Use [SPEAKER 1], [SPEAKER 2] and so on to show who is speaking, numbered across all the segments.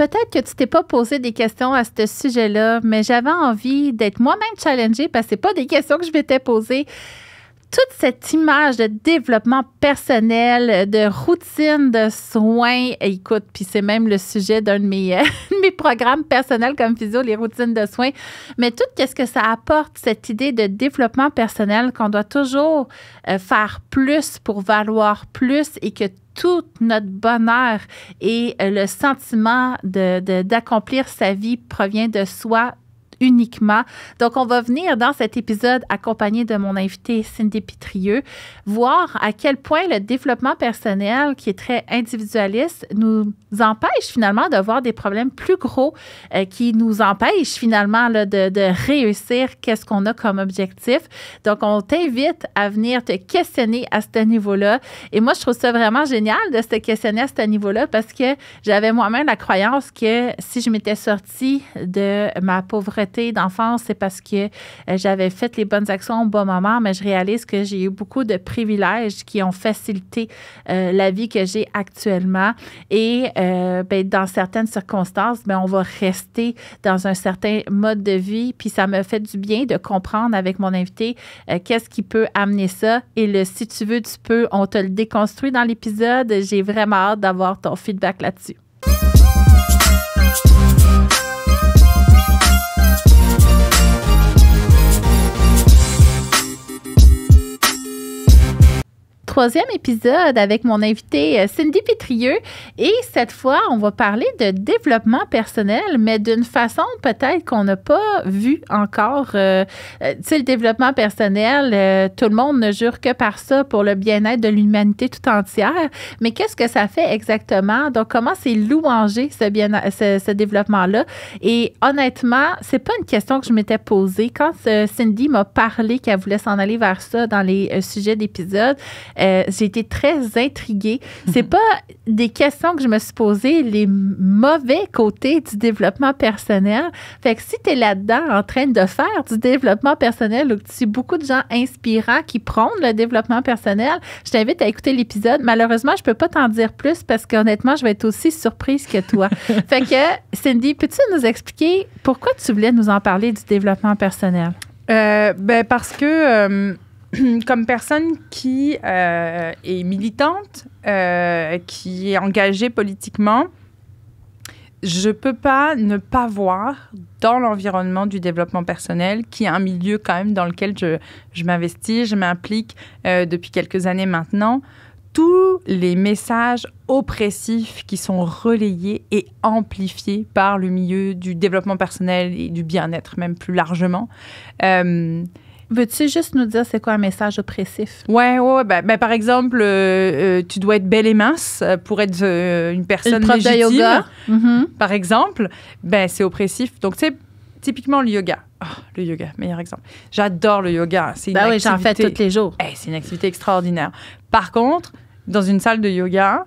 [SPEAKER 1] Peut-être que tu t'es pas posé des questions à ce sujet-là, mais j'avais envie d'être moi-même challengée parce que ce pas des questions que je vais m'étais posées toute cette image de développement personnel, de routine de soins, écoute, puis c'est même le sujet d'un de mes, euh, programmes personnels comme physio, les routines de soins, mais tout qu'est-ce que ça apporte, cette idée de développement personnel qu'on doit toujours euh, faire plus pour valoir plus et que tout notre bonheur et euh, le sentiment d'accomplir de, d'accomplir sa vie provient de soi uniquement. Donc, on va venir dans cet épisode accompagné de mon invité Cindy Pitrieux, voir à quel point le développement personnel, qui est très individualiste, nous empêche finalement de voir des problèmes plus gros euh, qui nous empêchent finalement de, de réussir qu'est-ce qu'on a comme objectif. Donc, on t'invite à venir te questionner à ce niveau-là. Et moi, je trouve ça vraiment génial de se questionner à ce niveau-là parce que j'avais moi-même la croyance que si je m'étais sortie de ma pauvreté, d'enfance, c'est parce que euh, j'avais fait les bonnes actions au bon moment, mais je réalise que j'ai eu beaucoup de privilèges qui ont facilité euh, la vie que j'ai actuellement. Et euh, ben, dans certaines circonstances, mais ben, on va rester dans un certain mode de vie. Puis ça me fait du bien de comprendre avec mon invité qu'est-ce qui peut amener ça. Et le si tu veux, tu peux, on te le déconstruit dans l'épisode. J'ai vraiment hâte d'avoir ton feedback là-dessus. troisième épisode avec mon invité euh, Cindy Pétrieux. Et cette fois, on va parler de développement personnel, mais d'une façon peut-être qu'on n'a pas vu encore. Euh, euh, tu sais, le développement personnel, tout le monde ne jure que par ça pour le bien-être de l'humanité tout entière. Mais qu'est-ce que ça fait exactement? Donc, comment c'est louangé ce, ce, développement-là? Et honnêtement, c'est pas une question que je m'étais posée. Quand Cindy m'a parlé qu'elle voulait s'en aller vers ça dans les sujets d'épisodes, euh, j'ai été très intriguée. C'est mhm. pas des questions que je me suis posées, les mauvais côtés du développement personnel. Fait que si tu es là-dedans en train de faire du développement personnel ou que tu suis beaucoup de gens inspirants qui prônent le développement personnel, je t'invite à écouter l'épisode. Malheureusement, je peux pas t'en dire plus parce qu'honnêtement, je vais être aussi surprise que toi. fait que, Cindy, peux-tu nous expliquer pourquoi tu voulais nous en parler du développement personnel?
[SPEAKER 2] Euh, ben parce que euh, comme personne qui euh, est militante, euh, qui est engagée politiquement, je peux pas ne pas voir dans l'environnement du développement personnel, qui est un milieu quand même dans lequel je, je m'investis, je m'implique euh, depuis quelques années maintenant, tous les messages oppressifs qui sont relayés et amplifiés par le milieu du développement personnel et du bien-être même plus largement. Veux-tu juste nous dire c'est quoi un message oppressif? Oui, ouais ben, ben, par exemple, euh, euh, tu dois être belle et mince euh, pour être une personne une yoga. Mm-hmm. Par exemple, ben, c'est oppressif. Donc, c'est typiquement le yoga. Ah, le yoga, meilleur exemple. J'adore le yoga. C'est ben oui, j'en fais tous les jours. Eh, c'est une activité extraordinaire. Par contre, dans une salle de yoga,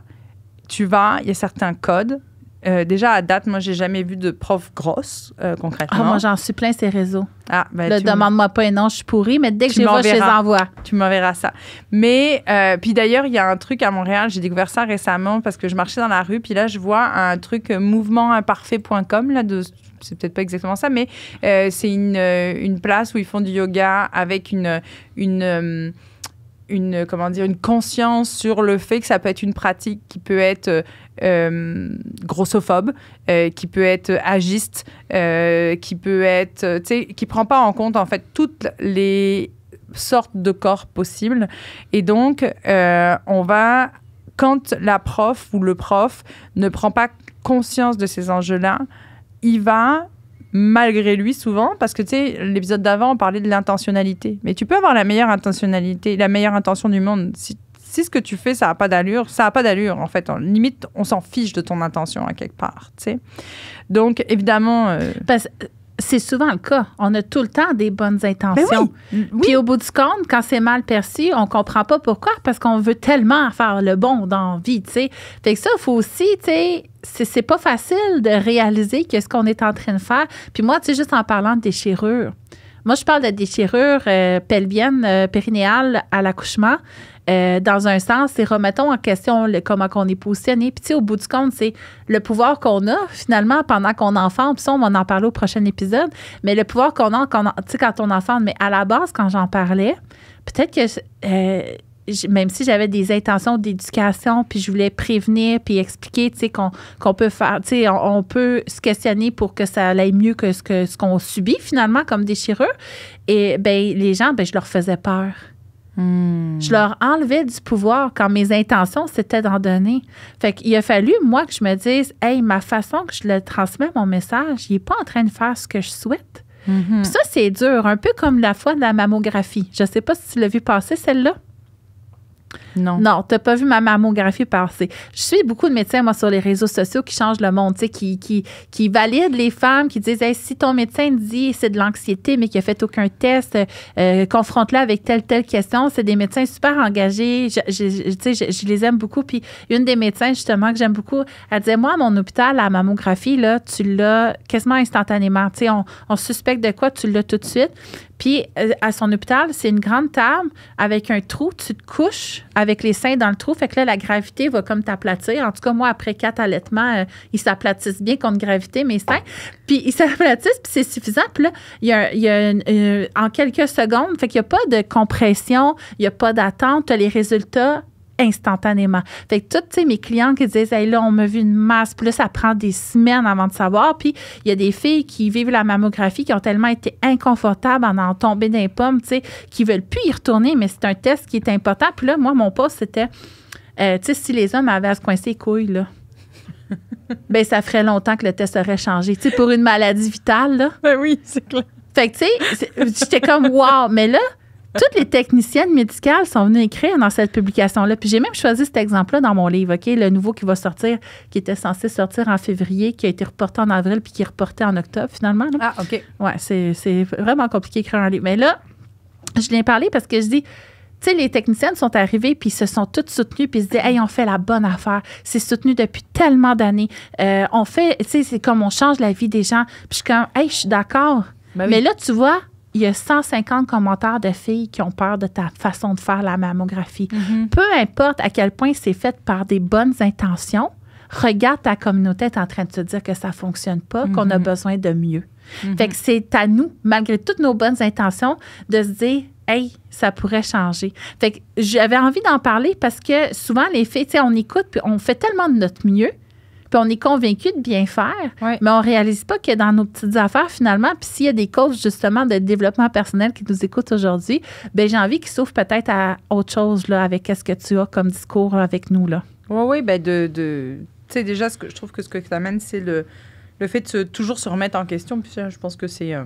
[SPEAKER 2] tu vas, il y a certains codes euh, déjà, à date, moi, j'ai jamais vu de prof grosse, euh, ah, concrètement. Ah, moi, j'en suis
[SPEAKER 1] plein ces réseaux.
[SPEAKER 2] Ah, ben, demande-moi
[SPEAKER 1] pas un nom, je suis pourrie, mais dès que je les vois, je les envoie.
[SPEAKER 2] Tu m'enverras ça. Mais, euh, puis d'ailleurs, il y a un truc à Montréal, j'ai découvert ça récemment parce que je marchais dans la rue, puis là, je vois un truc mouvementimparfait.com, là, de c'est peut-être pas exactement ça, mais c'est une, une, place où ils font du yoga avec une... une une comment dire une conscience sur le fait que ça peut être une pratique qui peut être euh, grossophobe, euh, qui peut être agiste, euh, qui peut être, tu sais, qui prend pas en compte en fait toutes les sortes de corps possibles. Et donc, on va quand la prof ou le prof ne prend pas conscience de ces enjeux-là, il va malgré lui souvent parce que tu sais l'épisode d'avant on parlait de l'intentionnalité mais tu peux avoir la meilleure intentionnalité la meilleure intention du monde si si ce que tu fais, ça n'a pas d'allure, ça n'a pas d'allure, en fait. En, limite, on s'en fiche de ton intention à quelque part, tu sais. Donc, évidemment... Euh, c'est souvent le cas. On a tout le temps des bonnes ben
[SPEAKER 1] intentions. Mm, Puis au bout du compte, quand c'est mal perçu, on comprend pas pourquoi, parce qu'on veut tellement faire le bon dans la vie, tu sais. Fait que ça, il faut aussi, tu sais, c'est pas facile de réaliser que ce qu'on est en train de faire. Puis moi, tu sais, juste en parlant de déchirure, moi, je parle de déchirure euh, pelvienne, euh, périnéale à l'accouchement. Euh, dans un sens, c'est remettons en question le, comment qu'on est positionné. Puis au bout du compte, c'est le pouvoir qu'on a finalement pendant qu'on enfante. Puis on va en parler au prochain épisode. Mais le pouvoir qu'on a quand, quand on enfante, mais à la base, quand j'en parlais, peut-être que... Euh, même si j'avais des intentions d'éducation, puis je voulais prévenir, puis expliquer, tu sais, qu'on peut faire, tu sais, on, peut se questionner pour que ça aille mieux que ce qu'on ce qu'on subit finalement comme déchirure. Et ben les gens, ben je leur faisais peur.
[SPEAKER 2] Hmm. Je leur
[SPEAKER 1] enlevais du pouvoir quand mes intentions, c'était d'en donner. Fait qu'il a fallu, moi, que je me dise, hey, ma façon que je le transmets, mon message, il n'est pas en train de faire ce que je souhaite. Mm-hmm. ça, c'est dur, un peu comme la fois de la mammographie. Je ne sais pas si tu l'as vu passer, celle-là. Non. Non, n'as pas vu ma mammographie passer. Je suis beaucoup de médecins, moi, sur les réseaux sociaux qui changent le monde, qui, qui, qui valident les femmes, qui disent si ton médecin dit c'est de l'anxiété, mais qu'il a fait aucun test, euh, confronte-la avec telle, telle question. C'est des médecins super engagés. Je, je, je, les aime beaucoup. Puis une des médecins, justement, que j'aime beaucoup, elle disait Moi, à mon hôpital, la mammographie, là, tu l'as quasiment instantanément. Tu sais, on, on suspecte de quoi, tu l'as tout de suite. Puis euh, à son hôpital, c'est une grande table avec un trou. Tu te couches avec avec les seins dans le trou. Fait que là, la gravité va comme t'aplatir. En tout cas, moi, après quatre allaitements, euh, ils s'aplatissent bien contre gravité, mes seins. Puis ils s'aplatissent, puis c'est suffisant. Puis là, il y a, en quelques secondes, fait qu'il n'y a pas de compression, il n'y a pas d'attente. les résultats instantanément. Fait que toutes mes clientes qui disent hey, là on m'a vu une masse, puis ça prend des semaines avant de savoir, puis il y a des filles qui vivent la mammographie qui ont tellement été inconfortables en en tombant d'un pommes, tu sais, qui veulent plus y retourner, mais c'est un test qui est important. Puis là moi mon poste c'était euh, tu sais si les hommes avaient à se coincer les couilles là. bien, ça ferait longtemps que le test aurait changé, tu sais pour une maladie vitale là. Ben oui, c'est clair. Fait que tu sais, j'étais comme wow, mais là toutes les techniciennes médicales sont venues écrire dans cette publication-là. Puis j'ai même choisi cet exemple-là dans mon livre, OK? Le nouveau qui va sortir, qui était censé sortir en février, qui a été reporté en avril, puis qui est reporté en octobre, finalement. Ah, OK. Ouais, c'est vraiment compliqué d'écrire un livre. Mais là, je l'ai parlé parce que je dis, tu sais, les techniciennes sont arrivées, puis se sont toutes soutenues, puis se disent, hey, on fait la bonne affaire. C'est soutenu depuis tellement d'années. Euh, on fait, tu sais, c'est comme on change la vie des gens. Puis je suis comme, hey, je suis d'accord. Ben Mais là, tu vois, il y a 150 commentaires de filles qui ont peur de ta façon de faire la mammographie. Mhm. Peu importe à quel point c'est fait par des bonnes intentions, regarde ta communauté est en train de te dire que ça fonctionne pas, qu'on a mhm. besoin de mieux. Mhm. Fait que c'est à nous, malgré toutes nos bonnes intentions, de se dire Hey, ça pourrait changer. Fait que j'avais envie d'en parler parce que souvent, les filles, on écoute puis on fait tellement de notre mieux puis on est convaincu de bien faire, mais on réalise pas que dans nos petites affaires, finalement, puis s'il y a des causes, justement de développement personnel qui nous écoutent aujourd'hui, ben j'ai envie qu'ils s'ouvrent peut-être à autre chose là, avec ce que tu as comme discours avec nous. Là.
[SPEAKER 2] Oui, oui, ben de, tu sais, déjà, ce que, je trouve que ce que tu amènes, c'est le, le fait de toujours se remettre en question. Puis je pense que c'est... Euh,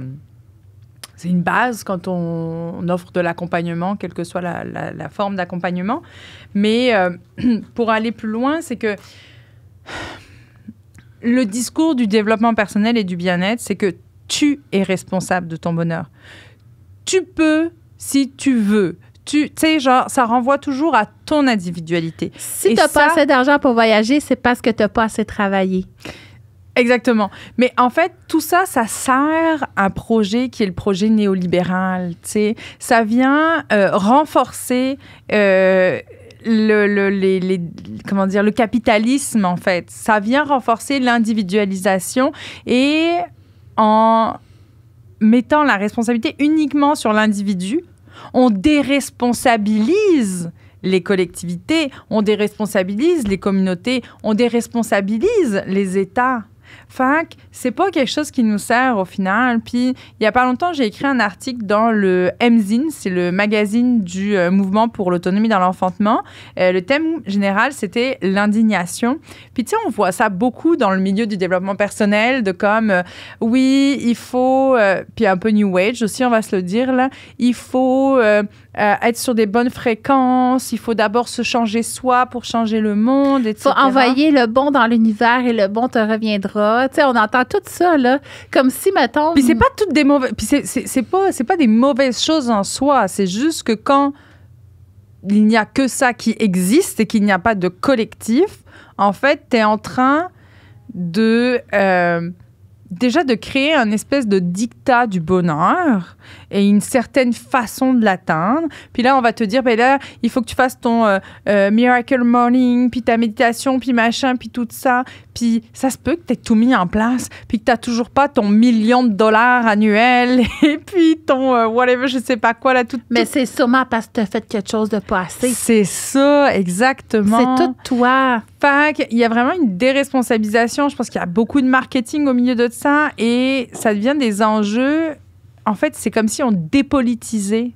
[SPEAKER 2] c'est une base quand on, offre de l'accompagnement, quelle que soit la, forme d'accompagnement. Mais euh, pour aller plus loin, c'est que le discours du développement personnel et du bien-être, c'est que tu es responsable de ton bonheur. Tu peux si tu veux tu sais, genre, ça renvoie toujours à ton individualité. Si tu n'as pas assez
[SPEAKER 1] d'argent pour voyager, c'est parce que tu n'as pas assez travaillé.
[SPEAKER 2] Exactement. Mais en fait, tout ça, ça sert un projet qui est le projet néolibéral. Tu sais, ça vient euh, renforcer euh, le, comment dire, le capitalisme, en fait. Ça vient renforcer l'individualisation et en mettant la responsabilité uniquement sur l'individu, on déresponsabilise les collectivités, on déresponsabilise les communautés, on déresponsabilise les États. FAC, c'est pas quelque chose qui nous sert au final. Puis il y a pas longtemps, j'ai écrit un article dans le MZIN, c'est le magazine du euh, mouvement pour l'autonomie dans l'enfantement. Euh, le thème général, c'était l'indignation. Puis tu sais, on voit ça beaucoup dans le milieu du développement personnel, de comme, euh, oui, il faut, puis un peu New Age aussi, on va se le dire là, il faut euh, être sur des bonnes fréquences, il faut d'abord se changer soi pour changer le monde, etc. faut envoyer le bon dans l'univers et le bon te reviendra. Tu sais, on entend tout ça, là, comme si, maintenant, Puis c'est pas toutes des mauvaises... Puis c'est pas, pas des mauvaises choses en soi, c'est juste que quand il n'y a que ça qui existe et qu'il n'y a pas de collectif, en fait, tu es en train de... Euh, déjà de créer un espèce de dictat du bonheur et une certaine façon de l'atteindre. Puis là, on va te dire, ben là, il faut que tu fasses ton euh, euh, miracle morning, puis ta méditation, puis machin, puis tout ça. Puis ça se peut que tu aies tout mis en place, puis que tu toujours pas ton million de dollars annuel, et puis ton euh, whatever, je sais pas quoi, là, tout. Mais c'est sûrement parce que tu as fait quelque chose de pas assez. C'est ça, exactement. C'est tout toi. il y a vraiment une déresponsabilisation. Je pense qu'il y a beaucoup de marketing au milieu de ça et ça devient des enjeux. En fait, c'est comme si on dépolitisait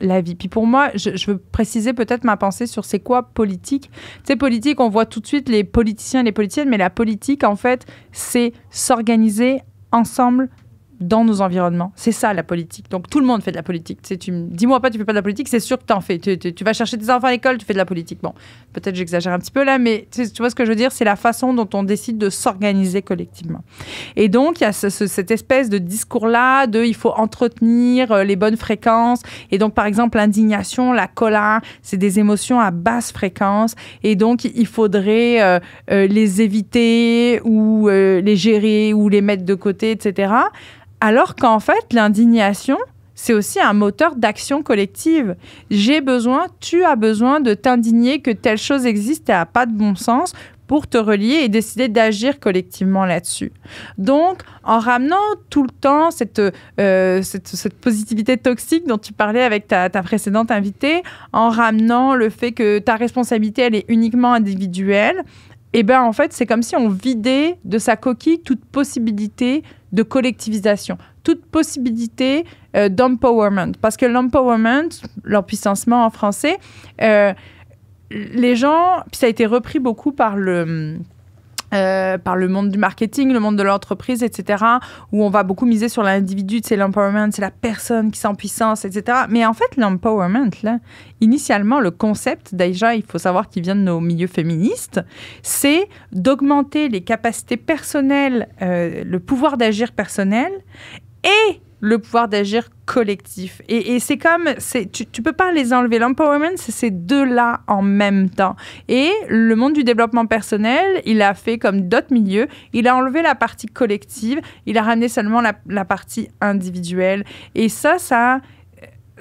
[SPEAKER 2] la vie. Puis pour moi, je, je veux préciser peut-être ma pensée sur c'est quoi politique. Tu sais, politique, on voit tout de suite les politiciens et les politiciennes, mais la politique, en fait, c'est s'organiser ensemble dans nos environnements. C'est ça la politique. Donc tout le monde fait de la politique. dis-moi pas, tu fais pas de la politique, c'est sûr que tu en fais. Tu, vas chercher tes enfants à l'école, tu fais de la politique. Bon, peut-être j'exagère un petit peu là, mais tu, vois ce que je veux dire, c'est la façon dont on décide de s'organiser collectivement. Et donc il y a cette espèce de discours là de il faut entretenir euh, les bonnes fréquences. Et donc par exemple l'indignation, la colère, c'est des émotions à basse fréquence. Et donc il faudrait euh, euh, les éviter ou les gérer ou les mettre de côté, etc. Alors qu'en fait, l'indignation, c'est aussi un moteur d'action collective. J'ai besoin, tu as besoin de t'indigner que telle chose existe et n'a pas de bon sens pour te relier et décider d'agir collectivement là-dessus. Donc, en ramenant tout le temps cette, euh, positivité toxique dont tu parlais avec ta, précédente invitée, en ramenant le fait que ta responsabilité, elle est uniquement individuelle, eh ben en fait, c'est comme si on vidait de sa coquille toute possibilité de collectivisation, toute possibilité euh, d'empowerment. Parce que l'empowerment, l'empuissancement en français, euh, les gens, puis ça a été repris beaucoup par le euh, par le monde du marketing, le monde de l'entreprise, etc., où on va beaucoup miser sur l'individu, c'est l'empowerment, c'est la personne qui s'en puissance, etc. Mais en fait, l'empowerment, là, initialement, le concept, déjà, il faut savoir qu'il vient de nos milieux féministes, c'est d'augmenter les capacités personnelles, euh, le pouvoir d'agir personnel et le pouvoir d'agir collectif. Et, c'est comme, tu, tu peux pas les enlever. L'empowerment, c'est ces deux-là en même temps. Et le monde du développement personnel, il a fait comme d'autres milieux, il a enlevé la partie collective, il a ramené seulement la, partie individuelle. Et ça, ça,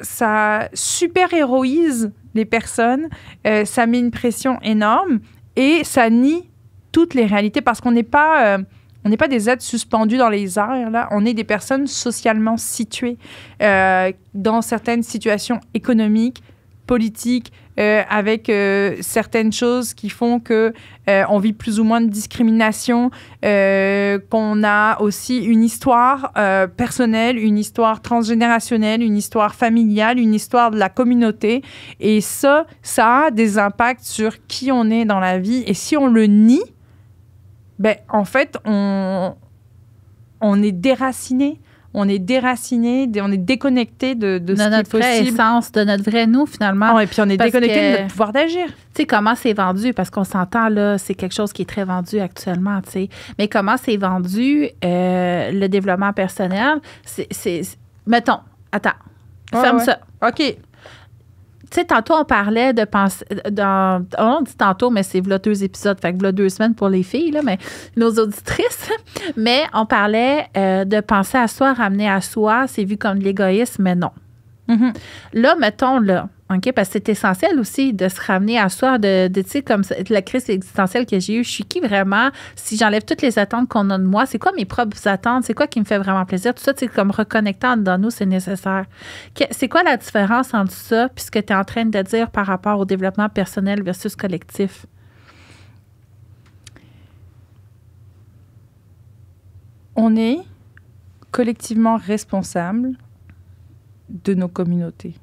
[SPEAKER 2] ça super-héroïse les personnes, euh, ça met une pression énorme et ça nie toutes les réalités parce qu'on n'est pas... Euh, on n'est pas des êtres suspendus dans les airs, là. On est des personnes socialement situées euh, dans certaines situations économiques, politiques, euh, avec euh, certaines choses qui font que on vit plus ou moins de discrimination, qu'on a aussi une histoire personnelle, une histoire transgénérationnelle, une histoire familiale, une histoire de la communauté. Et ça, ça a des impacts sur qui on est dans la vie. Et si on le nie, ben, en fait, on, on est déraciné. On est déraciné, on est déconnecté de, de, ce notre qui essence,
[SPEAKER 1] de notre vrai nous, finalement. Oui, et puis, on est déconnecté de notre
[SPEAKER 2] pouvoir d'agir. Tu
[SPEAKER 1] sais, comment c'est vendu? Parce qu'on s'entend, là, c'est quelque chose qui est très vendu actuellement, tu sais. Mais comment c'est vendu, euh, le développement personnel? C'est. Mettons, attends, ferme ça. OK tu sais, tantôt, on parlait de penser. Dans, on dit tantôt, mais c'est v'là deux épisodes, fait que deux semaines pour les filles, là, mais nos auditrices. Mais on parlait euh, de penser à soi, ramener à soi, c'est vu comme de l'égoïsme, mais non. Mhm. Là, mettons, là, OK, parce que c'est essentiel aussi de se ramener à soi, de, de tu sais, comme la crise existentielle que j'ai eue, je suis qui vraiment? Si j'enlève toutes les attentes qu'on a de moi, c'est quoi mes propres attentes? C'est quoi qui me fait vraiment plaisir? Tout ça, c'est comme reconnectant dans nous, c'est nécessaire. C'est quoi la différence entre ça puis ce que tu es en train de dire par rapport au développement personnel versus collectif?
[SPEAKER 2] On est collectivement responsable de nos communautés.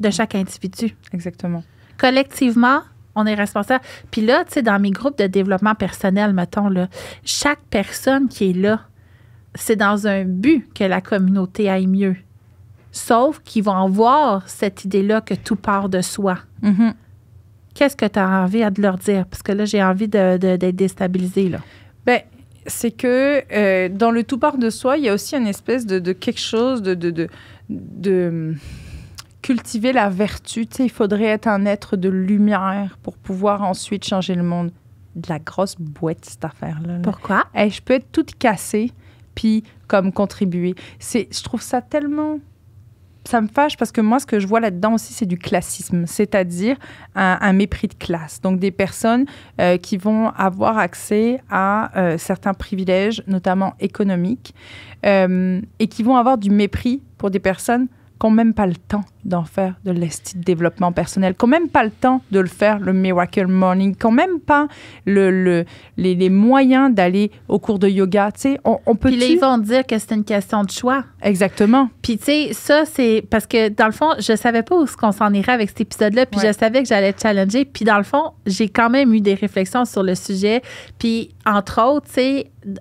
[SPEAKER 2] De chaque individu. Exactement.
[SPEAKER 1] Collectivement, on est responsable. Puis là, tu sais, dans mes groupes de développement personnel, mettons, là, chaque personne qui est là, c'est dans un but que la communauté aille mieux. Sauf qu'ils vont voir cette idée-là que tout part de soi. Mm-hmm. Qu'est-ce que tu as envie de leur dire? Parce que là, j'ai envie d'être de, déstabiliser. déstabilisée. Là.
[SPEAKER 2] Ben, c'est que euh, dans le tout part de soi, il y a aussi une espèce de, quelque chose de, de, de cultiver la vertu. il faudrait être un être de lumière pour pouvoir ensuite changer le monde. De la grosse boîte, cette affaire-là. Pourquoi? je peux être toute cassée puis comme contribuer. C'est, je trouve ça tellement ça me fâche parce que moi, ce que je vois là-dedans aussi, c'est du classisme, c'est-à-dire un, mépris de classe. Donc des personnes euh, qui vont avoir accès à euh, certains privilèges, notamment économiques, euh, et qui vont avoir du mépris pour des personnes qu'on même pas le temps d'en faire de l'esti de développement personnel, qu'on même pas le temps de le faire le Miracle Morning, qu'on même pas le, les, moyens d'aller au cours de yoga. Tu sais, on, peut. Puis les vont
[SPEAKER 1] dire que c'est une question de choix. Exactement. Puis tu sais, ça c'est parce que dans le fond, je savais pas où ce qu'on s'en irait avec cet épisode-là, puis je savais que j'allais challenger. Puis dans le fond, j'ai quand même eu des réflexions sur le sujet. Puis entre autres,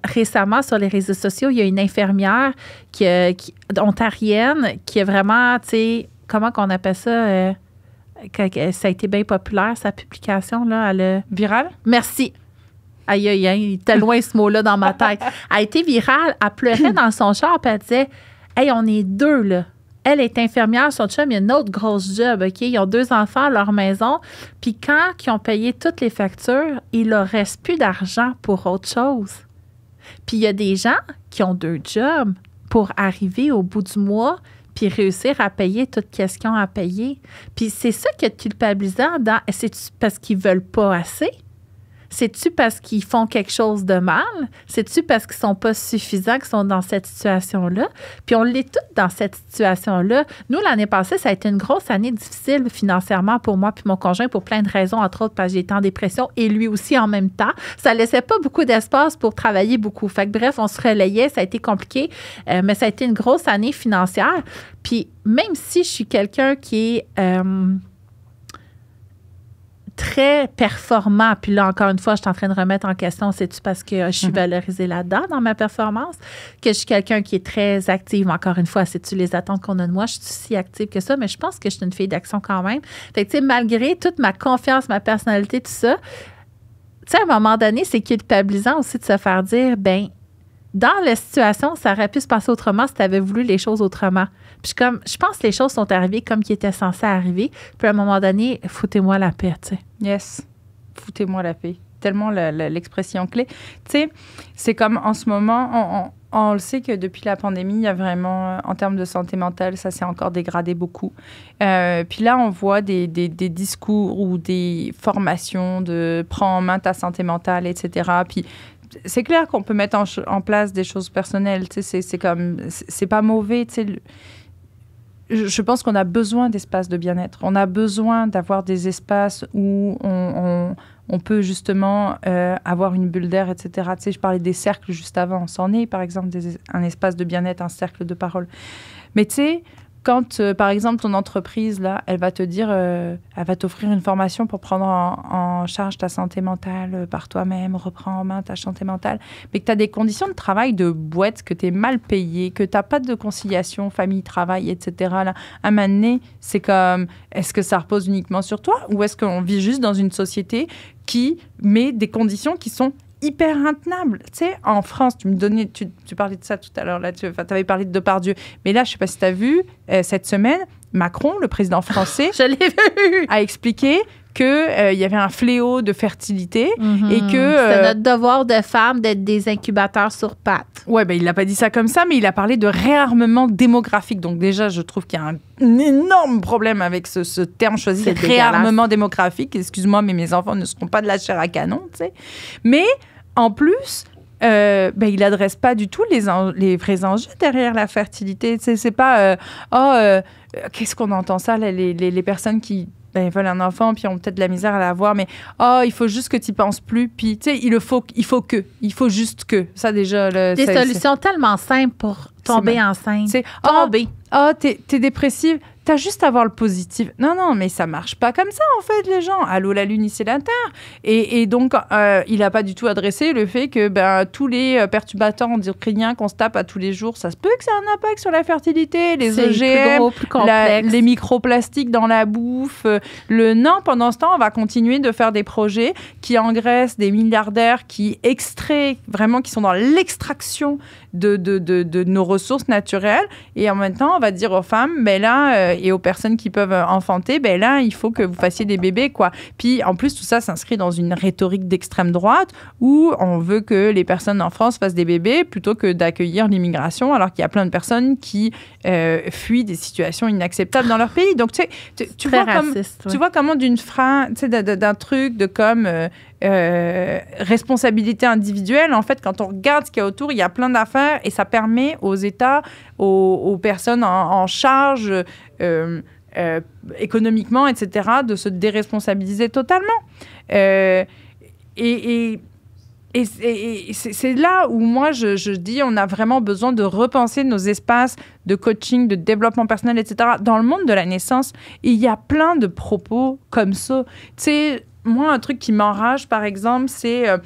[SPEAKER 1] récemment sur les réseaux sociaux, il y a une infirmière euh, ontarienne qui est vraiment, comment qu'on appelle ça? Euh, ça a été bien populaire, sa publication. Là, elle a... Virale? Merci. Aïe, aïe, aïe, il était loin ce mot-là dans ma tête. Elle a été virale, elle pleurait dans son char, puis elle disait Hey, on est deux, là elle est infirmière, son chum, il a une autre grosse job, OK? Ils ont deux enfants à leur maison. Puis quand ils ont payé toutes les factures, il leur reste plus d'argent pour autre chose. Puis il y a des gens qui ont deux jobs pour arriver au bout du mois puis réussir à payer toute questions à payer. Puis c'est ça qui est culpabilisant dans, c'est parce qu'ils veulent pas assez c'est-tu parce qu'ils font quelque chose de mal? C'est-tu parce qu'ils sont pas suffisants, qu'ils sont dans cette situation-là? Puis on l'est toutes dans cette situation-là. Nous, l'année passée, ça a été une grosse année difficile financièrement pour moi puis mon conjoint pour plein de raisons, entre autres parce que j'étais en dépression et lui aussi en même temps. Ça laissait pas beaucoup d'espace pour travailler beaucoup. Fait bref, on se relayait, ça a été compliqué, euh, mais ça a été une grosse année financière. Puis même si je suis quelqu'un qui est... Euh, très performant. Puis là, encore une fois, je suis en train de remettre en question, c'est-tu parce que je suis mhm. valorisée là-dedans dans ma performance, que je suis quelqu'un qui est très active. Encore une fois, c'est-tu les attentes qu'on a de moi? Je suis si active que ça, mais je pense que je suis une fille d'action quand même. Fait tu sais, malgré toute ma confiance, ma personnalité, tout ça, tu sais, à un moment donné, c'est culpabilisant aussi de se faire dire, ben dans la situation, ça aurait pu se passer autrement si tu avais voulu les choses autrement. Puis comme, je pense que les choses sont arrivées comme qui étaient censées arriver. Puis à un moment donné, foutez-moi la paix, tu sais. Yes.
[SPEAKER 2] Foutez-moi la paix. Tellement l'expression clé. Tu sais, c'est comme en ce moment, on, on le sait que depuis la pandémie, il y a vraiment, euh, en termes de santé mentale, ça s'est encore dégradé beaucoup. Euh, puis là, on voit des, des, des, discours ou des formations de prends en main ta santé mentale, etc. Puis c'est clair qu'on peut mettre en, place des choses personnelles. tu sais. C'est comme, c'est pas mauvais. Tu sais, je pense qu'on a besoin d'espaces de bien-être. On a besoin d'avoir des espaces où on, peut justement euh, avoir une bulle d'air, etc. Tu je parlais des cercles juste avant. On s'en est, par exemple, un espace de bien-être, un cercle de parole. Mais tu sais, quand, euh, par exemple, ton entreprise, là, elle va te dire, euh, elle va t'offrir une formation pour prendre en, charge ta santé mentale euh, par toi-même, reprendre en main ta santé mentale, mais que tu as des conditions de travail de boîte, que tu es mal payé, que tu n'as pas de conciliation famille-travail, etc. à un c'est comme, est-ce que ça repose uniquement sur toi ou est-ce qu'on vit juste dans une société qui met des conditions qui sont hyper intenable. Tu sais, en France, tu me donnais, tu, parlais de ça tout à l'heure, là, tu avais parlé de Depardieu. Mais là, je sais pas si tu as vu, euh, cette semaine, Macron, le président français, je vu. a expliqué qu'il euh, y avait un fléau de fertilité mhm. et que... c'est euh, notre devoir de femmes d'être des incubateurs sur pattes. Oui, ben, il n'a pas dit ça comme ça, mais il a parlé de réarmement démographique. Donc déjà, je trouve qu'il y a un, énorme problème avec ce, terme choisi, c'est réarmement démographique. Excuse-moi, mais mes enfants ne seront pas de la chair à canon, tu sais. Mais en plus, euh, ben, il n'adresse pas du tout les, les vrais enjeux derrière la fertilité. C'est, c'est pas, oh, qu'est-ce qu'on entend ça, les, les, les personnes qui ben, ils veulent un enfant, puis ils ont peut-être de la misère à l'avoir, mais oh, il faut juste que tu penses plus, puis tu sais, il faut, il faut que, il faut juste que. Ça, déjà, le, Des solutions tellement simples pour tomber enceinte. Ah, tomber. Ah, oh, t'es, dépressive juste avoir le positif. Non, non, mais ça marche pas comme ça, en fait, les gens. Allô, la Lune, ici, la Terre. Et, donc, euh, il n'a pas du tout adressé le fait que ben, tous les euh, perturbateurs endocriniens qu'on se tape à tous les jours, ça se peut que ça ait un impact sur la fertilité, les OGM, les microplastiques dans la bouffe. Euh, le non, pendant ce temps, on va continuer de faire des projets qui engraissent des milliardaires, qui extraient, vraiment, qui sont dans l'extraction de de, de, nos ressources naturelles. Et en même temps, on va dire aux femmes, mais ben là, et aux personnes qui peuvent euh, enfanter, ben là, il faut que vous fassiez des bébés, quoi. Puis en plus, tout ça s'inscrit dans une rhétorique d'extrême droite où on veut que les personnes en France fassent des bébés plutôt que d'accueillir l'immigration, alors qu'il y a plein de personnes qui euh, fuient des situations inacceptables dans leur pays. Donc, tu tu, vois, comment d'une phrase, tu sais, d'un truc de comme euh, euh, responsabilité individuelle, en fait, quand on regarde ce qu'il y a autour, il y a plein d'affaires et ça permet aux États, aux, personnes en, charge euh, euh, économiquement, etc., de se déresponsabiliser totalement. et, et c'est là où moi, je, je, dis, on a vraiment besoin de repenser nos espaces de coaching, de développement personnel, etc. Dans le monde de la naissance, il y a plein de propos comme ça. Tu sais, moi, un truc qui m'enrage, par exemple, c'est euh,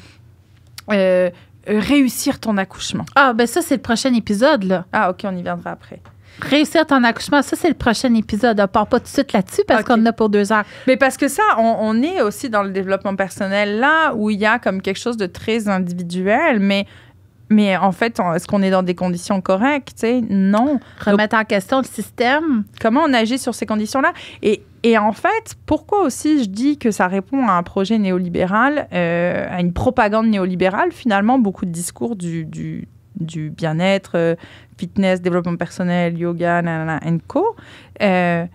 [SPEAKER 2] euh, réussir ton accouchement. Ah, ben ça, c'est le prochain épisode, là. Ah, OK, on y viendra après. Réussir ton accouchement, ça, c'est le prochain épisode. On part pas tout de suite là-dessus parce qu'on en a pour deux heures. Mais parce que ça, on, on, est aussi dans le développement personnel, là où il y a comme quelque chose de très individuel, mais mais en fait, est-ce qu'on est dans des conditions correctes? Non. Remettre en question le système. Comment on agit sur ces conditions-là? Et, en fait, pourquoi aussi je dis que ça répond à un projet néolibéral, euh, à une propagande néolibérale, finalement, beaucoup de discours du, du, bien-être, euh, fitness, développement personnel, yoga, nanana, and co, euh,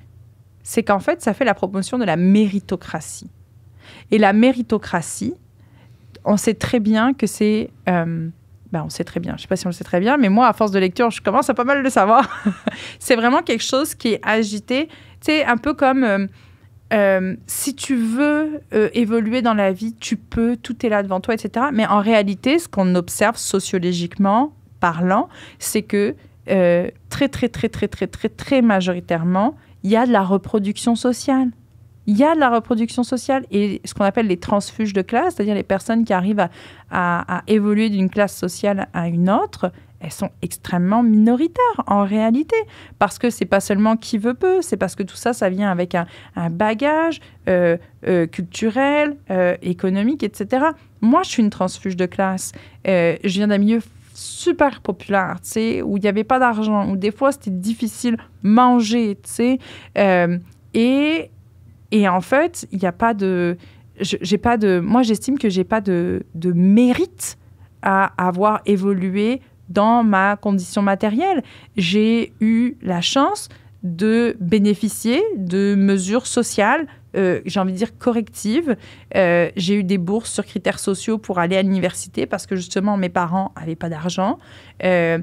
[SPEAKER 2] c'est qu'en fait, ça fait la promotion de la méritocratie. Et la méritocratie, on sait très bien que c'est... Ben, on sait très bien. Je sais pas si on le sait très bien, mais moi, à force de lecture, je commence à pas mal le savoir. c'est vraiment quelque chose qui est agité. Tu sais, un peu comme euh, euh, si tu veux euh, évoluer dans la vie, tu peux, tout est là devant toi, etc. Mais en réalité, ce qu'on observe sociologiquement parlant, c'est que très, très, très, très, très, très, très majoritairement, il y a de la reproduction sociale il y a de la reproduction sociale et ce qu'on appelle les transfuges de classe, c'est-à-dire les personnes qui arrivent à, évoluer d'une classe sociale à une autre, elles sont extrêmement minoritaires en réalité, parce que c'est pas seulement qui veut peu, c'est parce que tout ça, ça vient avec un, bagage euh, euh, culturel, euh, économique, etc. Moi, je suis une transfuge de classe. je viens d'un milieu super populaire, tu sais, où il n'y avait pas d'argent, où des fois c'était difficile manger, tu sais. et et en fait, il n'y a pas de. J'ai pas de. Moi, j'estime que j'ai pas de, de mérite à avoir évolué dans ma condition matérielle. J'ai eu la chance de bénéficier de mesures sociales, euh, j'ai envie de dire correctives. Euh, j'ai eu des bourses sur critères sociaux pour aller à l'université parce que justement mes parents n'avaient pas d'argent. Euh,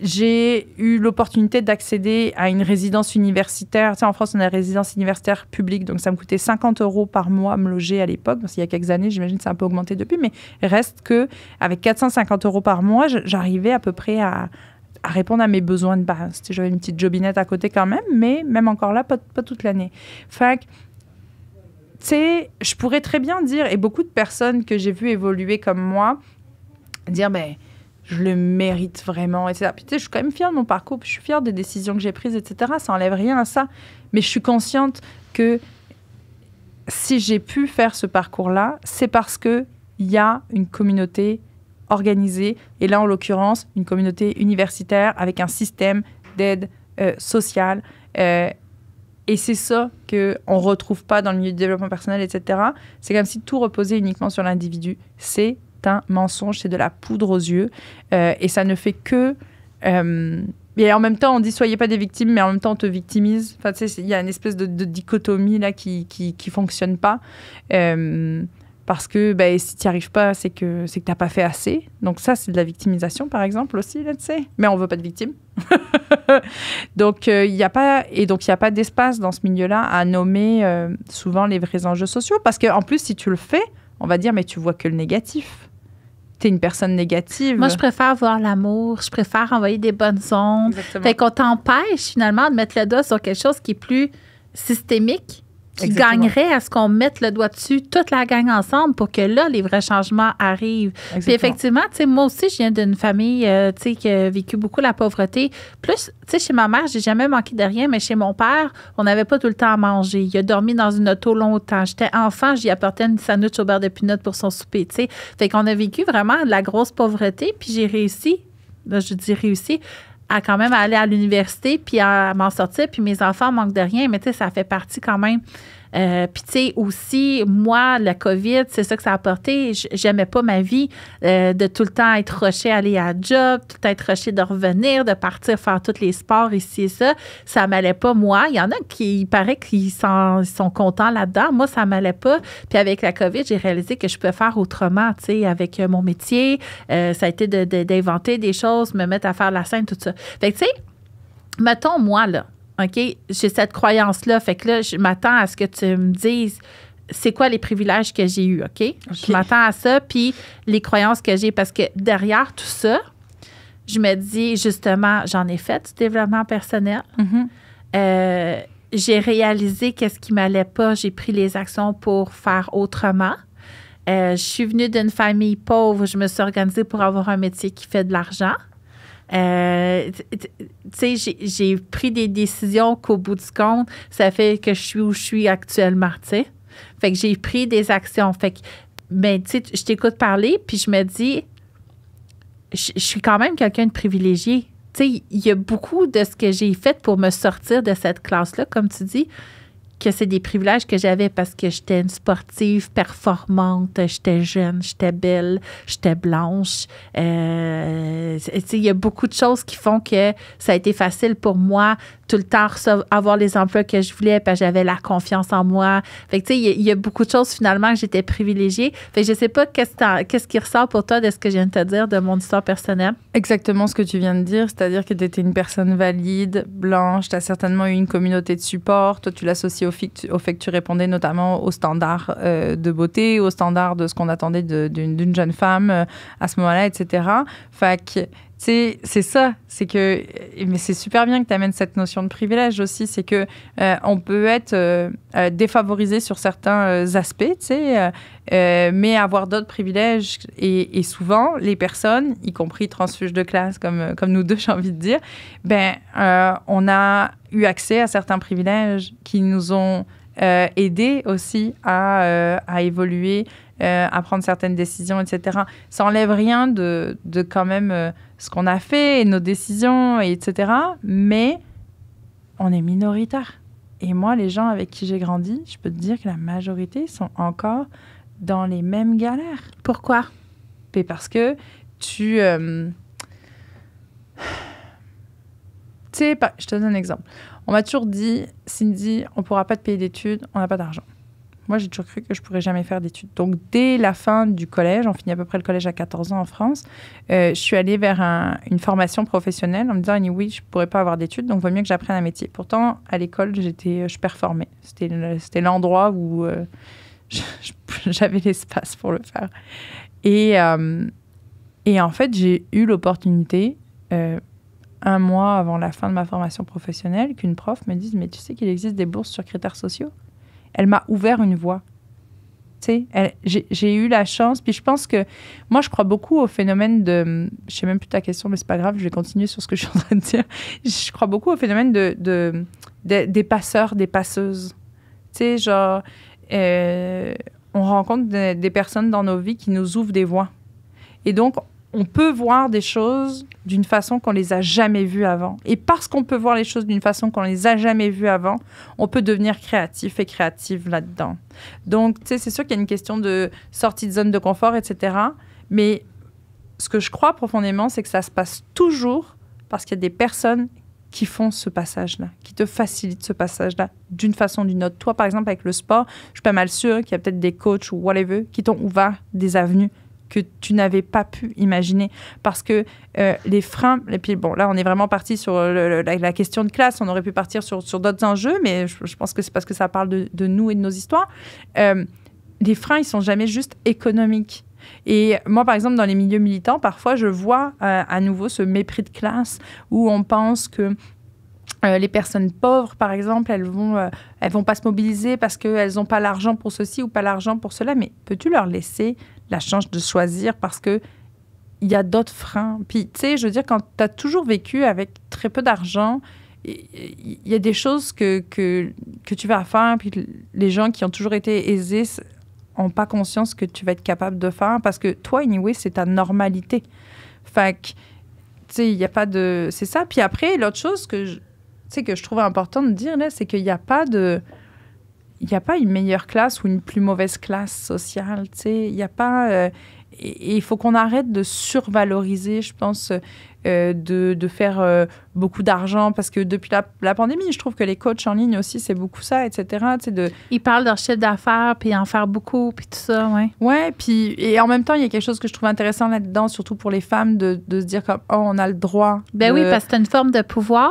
[SPEAKER 2] j'ai eu l'opportunité d'accéder à une résidence universitaire. Tu sais, en France, on a une résidence universitaire publique, donc ça me coûtait 50 euros par mois à me loger à l'époque. Il il y a quelques années, j'imagine que ça a un peu augmenté depuis, mais reste que avec 450 euros par mois, j'arrivais à peu près à, répondre à mes besoins de base. J'avais une petite jobinette à côté quand même, mais même encore là, pas, toute l'année. Fait tu je pourrais très bien dire, et beaucoup de personnes que j'ai vues évoluer comme moi, dire, ben je le mérite vraiment, etc. Puis je suis quand même fière de mon parcours, je suis fière des décisions que j'ai prises, etc. Ça enlève rien à ça. Mais je suis consciente que si j'ai pu faire ce parcours-là, c'est parce que il y a une communauté organisée, et là en l'occurrence, une communauté universitaire avec un système d'aide euh, sociale. Euh, et c'est ça qu'on ne retrouve pas dans le milieu du développement personnel, etc. C'est comme si tout reposait uniquement sur l'individu. C'est mensonge, c'est de la poudre aux yeux. Euh, et ça ne fait que. Euh, et en même temps, on dit soyez pas des victimes, mais en même temps, on te victimise. Enfin, il y a une espèce de, dichotomie là qui, qui, fonctionne pas. Euh, parce que bah, si tu n'y arrives pas, c'est que c'est que pas fait assez. Donc ça, c'est de la victimisation, par exemple, aussi, tu sais. Mais on veut pas de victimes. donc il n'y a pas et donc il y a pas d'espace dans ce milieu-là à nommer souvent les vrais enjeux sociaux, parce qu'en plus, si tu le fais, on va dire mais tu vois que le négatif t'es une personne négative. Moi, je
[SPEAKER 1] préfère voir l'amour, je préfère envoyer des bonnes ondes. Fait qu'on t'empêche finalement de mettre le doigt sur quelque chose qui est plus systémique qui gagnerait à ce qu'on mette le doigt dessus, toute la gang ensemble, pour que là, les vrais changements arrivent. Puis effectivement, tu sais, moi aussi, je viens d'une famille, euh, tu sais, qui a vécu beaucoup la pauvreté. Plus, tu sais, chez ma mère, j'ai jamais manqué de rien, mais chez mon père, on n'avait pas tout le temps à manger. Il a dormi dans une auto longtemps. J'étais enfant, j'y apportais une sandwich au beurre de pinot pour son souper, tu sais. Fait qu'on a vécu vraiment de la grosse pauvreté, puis j'ai réussi je dis réussi, à quand même aller à l'université puis à m'en sortir. Puis mes enfants manquent de rien, mais tu sais, ça fait partie quand même euh, puis, tu sais, aussi, moi, la COVID, c'est ça que ça a apporté. J'aimais pas ma vie euh, de tout le temps être roché aller à job, tout le temps être rushée de revenir, de partir faire tous les sports ici et ça. Ça m'allait pas, moi. Il y en a qui, il paraît qu'ils sont, sont contents là-dedans. Moi, ça m'allait pas. Puis, avec la COVID, j'ai réalisé que je peux faire autrement, tu sais, avec euh, mon métier. ça a été d'inventer de, des choses, me mettre à faire la scène, tout ça. Fait que, tu sais, mettons, moi, là, OK, j'ai cette croyance-là. Fait que là, je m'attends à ce que tu me dises c'est quoi les privilèges que j'ai eus, OK? Je m'attends à ça, puis les croyances que j'ai. Parce que derrière tout ça, je me dis, justement, j'en ai fait du développement personnel. Mm-hmm. Euh, j'ai réalisé qu'est-ce qui m'allait pas. J'ai pris les actions pour faire autrement. Euh, je suis venue d'une famille pauvre. Je me suis organisée pour avoir un métier qui fait de l'argent. Euh, j'ai pris des décisions qu'au bout du compte, ça fait que je suis où je suis actuellement, Fait que j'ai pris des actions. Fait que, ben, je t'écoute parler, puis je me dis, je, suis quand même quelqu'un de privilégié. il y a beaucoup de ce que j'ai fait pour me sortir de cette classe-là, comme tu dis que c'est des privilèges que j'avais parce que j'étais une sportive performante, j'étais jeune, j'étais belle, j'étais blanche. Euh, il y a beaucoup de choses qui font que ça a été facile pour moi tout le temps avoir les emplois que je voulais, parce que j'avais la confiance en moi. Fait que, tu sais, il y, a beaucoup de choses finalement que j'étais privilégiée.
[SPEAKER 2] Fait que je sais pas qu'est-ce, qui ressort pour toi de ce que je viens de te dire de mon histoire personnelle. Exactement ce que tu viens de dire, c'est-à-dire que tu étais une personne valide, blanche, tu as certainement eu une communauté de support. Toi, tu l'associes au, au, fait que tu répondais notamment aux standards euh, de beauté, aux standards de ce qu'on attendait d'une, jeune femme euh, à ce moment-là, etc. Fait que c'est ça, c'est que mais c'est super bien que tu amènes cette notion de privilège aussi, c'est que euh, on peut être euh, euh, défavorisé sur certains aspects, tu sais, mais avoir d'autres privilèges et, et, souvent les personnes, y compris transfuges de classe comme comme nous deux, j'ai envie de dire, ben on a eu accès à certains privilèges qui nous ont aidés aussi à, à évoluer euh, à prendre certaines décisions, etc. Ça enlève rien de, quand même euh, ce qu'on a fait et nos décisions, etc. Mais on est minoritaire. Et moi, les gens avec qui j'ai grandi, je peux te dire que la majorité sont encore dans les mêmes galères. Pourquoi? parce que tu... Euh, tu sais, je te donne un exemple. On m'a toujours dit, Cindy, on pourra pas te payer d'études, on n'a pas d'argent. Moi, j'ai toujours cru que je pourrais jamais faire d'études. Donc, dès la fin du collège, on finit à peu près le collège à 14 ans en France, euh, je suis allée vers une formation professionnelle en me disant, oui, je je pourrais pas avoir d'études, donc vaut mieux que j'apprenne un métier. Pourtant, à l'école, j'étais, euh, je performais. C'était l'endroit où euh, j'avais l'espace pour le faire. Et, et en fait, j'ai eu l'opportunité un mois avant la fin de ma formation professionnelle qu'une prof me dise, mais tu sais qu'il existe des bourses sur critères sociaux elle m'a ouvert une voie. Tu sais, j'ai eu la chance. Puis je pense que moi, je crois beaucoup au phénomène de. Je sais même plus ta question, mais c'est pas grave, je vais continuer sur ce que je suis en train de dire. Je crois beaucoup au phénomène de, de, des passeurs, des passeuses. Tu sais, genre, euh, on rencontre des personnes dans nos vies qui nous ouvrent des voies. Et donc, on peut voir des choses d'une façon qu'on les a jamais vues avant. Et parce qu'on peut voir les choses d'une façon qu'on les a jamais vues avant, on peut devenir créatif et créative là-dedans. Donc, tu sais, c'est sûr qu'il y a une question de sortie de zone de confort, etc. Mais ce que je crois profondément, c'est que ça se passe toujours parce qu'il y a des personnes qui font ce passage-là, qui te facilitent ce passage-là d'une façon ou d'une autre. Toi, par exemple, avec le sport, je suis pas mal sûre qu'il y a peut-être des coachs ou whatever qui t'ont ouvert des avenues que tu n'avais pas pu imaginer. Parce que euh, les freins, et puis bon, là, on est vraiment parti sur euh, la, question de classe, on aurait pu partir sur, sur d'autres enjeux, mais je, pense que c'est parce que ça parle de, de, nous et de nos histoires. Euh, les freins, ils sont jamais juste économiques. Et moi, par exemple, dans les milieux militants, parfois, je vois à nouveau ce mépris de classe où on pense que les personnes pauvres, par exemple, elles vont, elles vont pas se mobiliser parce qu'elles n'ont pas l'argent pour ceci ou pas l'argent pour cela. Mais peux-tu leur laisser la chance de choisir parce que il y a d'autres freins. Puis, tu sais, je veux dire, quand tu as toujours vécu avec très peu d'argent, il y a des choses que, que, que, tu vas faire, puis les gens qui ont toujours été aisés n'ont pas conscience que tu vas être capable de faire parce que toi, anyway, c'est ta normalité. Fait tu sais, il n'y a pas de. C'est ça. Puis après, l'autre chose que je, que je trouve important de dire, là, c'est qu'il n'y a pas de il n'y a pas une meilleure classe ou une plus mauvaise classe sociale. Il n'y a pas. Euh, et il faut qu'on arrête de survaloriser, je pense, euh, de, de, faire euh, beaucoup d'argent. Parce que depuis la, la, pandémie, je trouve que les coachs en ligne aussi, c'est beaucoup ça, etc. De... Ils parlent de leur chef d'affaires, puis en faire beaucoup, puis tout ça, ouais. Ouais, puis et en même temps, il y a quelque chose que je trouve intéressant là-dedans, surtout pour les femmes, de, de se dire comme, oh, on a le droit. Ben oui, parce que c'est une forme de pouvoir.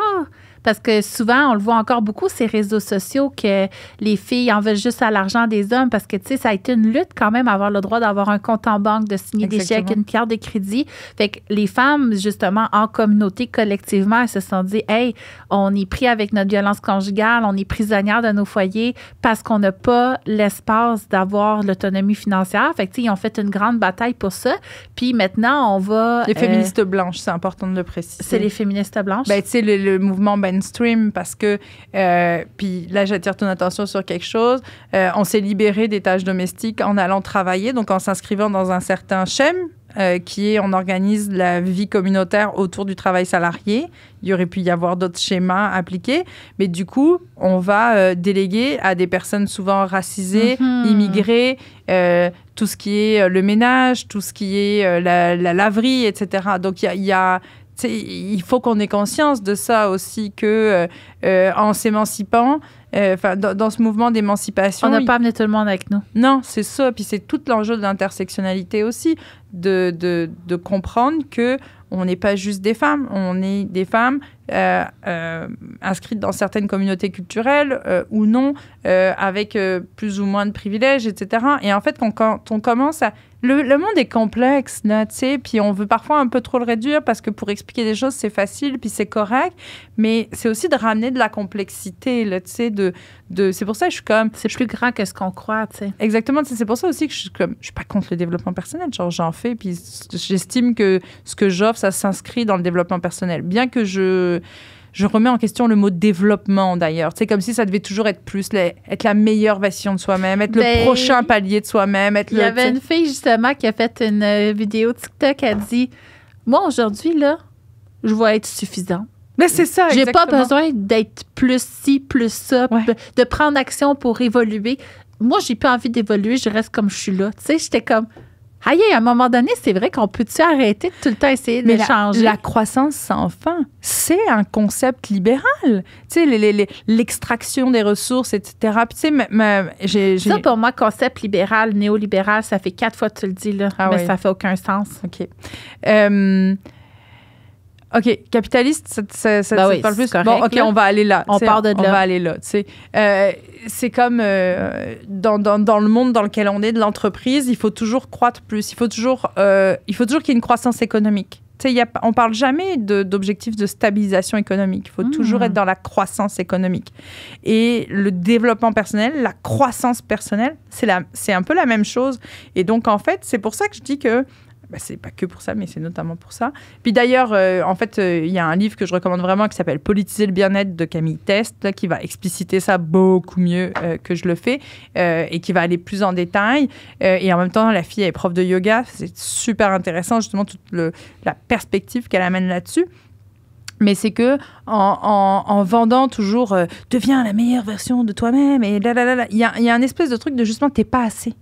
[SPEAKER 2] Parce que souvent, on le voit encore beaucoup, ces
[SPEAKER 1] réseaux sociaux, que les filles en veulent juste à l'argent des hommes parce que, tu sais, ça a été une lutte quand même, avoir le droit d'avoir un compte en banque, de signer des chèques, une carte de crédit. Fait que les femmes, justement, en communauté, collectivement, elles se sont dit, hey, on est pris avec notre violence conjugale, on est prisonnière de nos foyers parce qu'on n'a pas l'espace d'avoir l'autonomie financière. Fait que, tu sais, ils ont fait une grande bataille pour ça. Puis maintenant, on va. Les euh, féministes
[SPEAKER 2] blanches, c'est important de le préciser. C'est les féministes blanches. Ben, tu sais, le, le, mouvement ben mainstream parce que, euh, puis là, j'attire ton attention sur quelque chose, euh, on s'est libéré des tâches domestiques en allant travailler, donc en s'inscrivant dans un certain schème. Euh, qui est on organise la vie communautaire autour du travail salarié. Il y aurait pu y avoir d'autres schémas appliqués, mais du coup, on va déléguer à des personnes souvent racisées, mhm. immigrées, tout ce qui est le ménage, tout ce qui est la, laverie, etc. Donc, il y y a il faut qu'on ait conscience de ça aussi, que euh, euh, en s'émancipant, euh, enfin dans, ce mouvement d'émancipation. On n'a pas amené tout le monde avec nous. Non, c'est ça. Puis c'est tout l'enjeu de l'intersectionnalité aussi, de, de, de, comprendre que on n'est pas juste des femmes, on est des femmes inscrites dans certaines communautés culturelles ou non, avec plus ou moins de privilèges, etc. Et en fait, quand, quand on commence à le, monde est complexe, tu sais, puis on veut parfois un peu trop le réduire parce que pour expliquer des choses, c'est facile, puis c'est correct, mais c'est aussi de ramener de la complexité, tu sais, de, de... C'est pour ça que je suis comme... C'est plus grand que ce qu'on croit, tu sais. Exactement, c'est pour ça aussi que je suis comme... Je suis pas contre le développement personnel, genre j'en fais, puis j'estime que ce que j'offre, ça s'inscrit dans le développement personnel. Bien que je je remets en question le mot développement d'ailleurs. C'est comme si ça devait toujours être plus, être la meilleure version de soi-même, être le ben, prochain palier de soi-même. Il y avait une
[SPEAKER 1] fille justement qui a fait une euh, vidéo TikTok, elle dit Moi aujourd'hui, là, je vais être suffisant. Mais c'est ça, J'ai pas besoin d'être plus ci, plus ça, de prendre action pour évoluer. Moi, j'ai pas envie d'évoluer, je reste comme je suis là. Tu sais, j'étais comme aïe, à un moment donné, c'est vrai qu'on peut-tu arrêter de tout le temps essayer de changer? La, la croissance
[SPEAKER 2] sans fin, c'est un concept libéral. Tu sais, l'extraction des ressources, etc. Puis, tu sais, j'ai. Ça, pour moi, concept libéral, néolibéral, ça fait quatre fois que tu le dis, là. Ah mais ça fait aucun sens. OK. Euh, OK, capitaliste, ça, ça, ça, bah oui, parle plus. bon, OK, on va aller là. On part de là. On va aller là. Euh, c'est comme euh, dans, dans, dans, le monde dans lequel on est, de l'entreprise, il faut toujours croître plus. Il faut toujours, euh, il faut toujours qu'il y ait une croissance économique. Y a, on parle jamais d'objectifs de, stabilisation économique. Il faut toujours hmm. être dans la croissance économique. Et le développement personnel, la croissance personnelle, c'est un peu la même chose. Et donc, en fait, c'est pour ça que je dis que bah, c'est pas que pour ça, mais c'est notamment pour ça. Puis d'ailleurs, euh, en fait, euh, il y a un livre que je recommande vraiment qui s'appelle Politiser le bien-être de Camille Test, qui va expliciter ça beaucoup mieux euh, que je le fais et qui va aller plus en détail. et en même temps, la fille est prof de yoga, c'est super intéressant justement toute la perspective qu'elle amène là-dessus. Mais c'est que en, vendant toujours deviens la meilleure version de toi-même et là là là, il y a, y a un espèce de truc de justement t'es pas assez.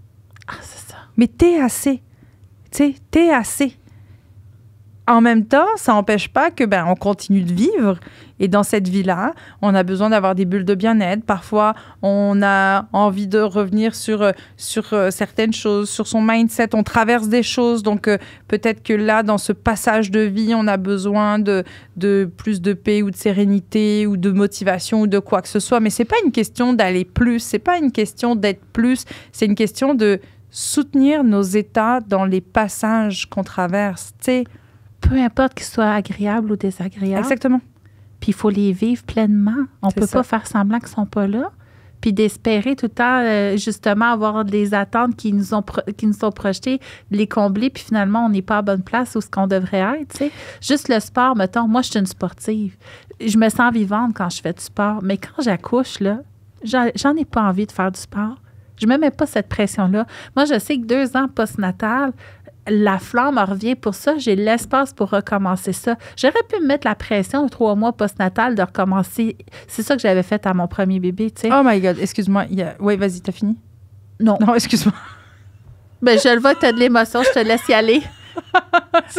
[SPEAKER 2] Ah c'est ça. Mais t'es assez assez. En même temps, ça n'empêche pas que ben on continue de vivre et dans cette vie-là, on a besoin d'avoir des bulles de bien-être. Parfois, on a envie de revenir sur euh, sur euh, certaines choses, sur son mindset. On traverse des choses, donc euh, peut-être que là, dans ce passage de vie, on a besoin de de plus de paix ou de sérénité ou de motivation ou de quoi que ce soit. Mais c'est pas une question d'aller plus, c'est pas une question d'être plus, c'est une question de soutenir nos états dans les passages qu'on traverse. sais. Peu importe qu'ils soient agréables ou désagréables. Exactement. Puis il faut les vivre pleinement. On ne peut pas faire semblant qu'ils ne sont pas
[SPEAKER 1] là. Puis d'espérer tout le temps, euh, justement, avoir des attentes qui nous, ont qui nous sont projetées, les combler, puis finalement, on n'est pas à bonne place où ce qu'on devrait être. sais. Juste le sport, mettons, moi, je suis une sportive. Je me sens vivante quand je fais du sport. Mais quand j'accouche, là, j'en ai pas envie de faire du sport je me mets pas cette pression-là. Moi, je sais que deux ans post-natal, la flamme revient pour ça, j'ai l'espace pour recommencer ça. J'aurais pu me mettre la pression trois mois post-natal de recommencer. C'est ça que j'avais fait à mon premier bébé,
[SPEAKER 2] tu Oh my God, excuse-moi. Oui, vas-y, t'as fini? Non. Non, excuse-moi.
[SPEAKER 1] Ben, je le vois, t'as de l'émotion, je te laisse y aller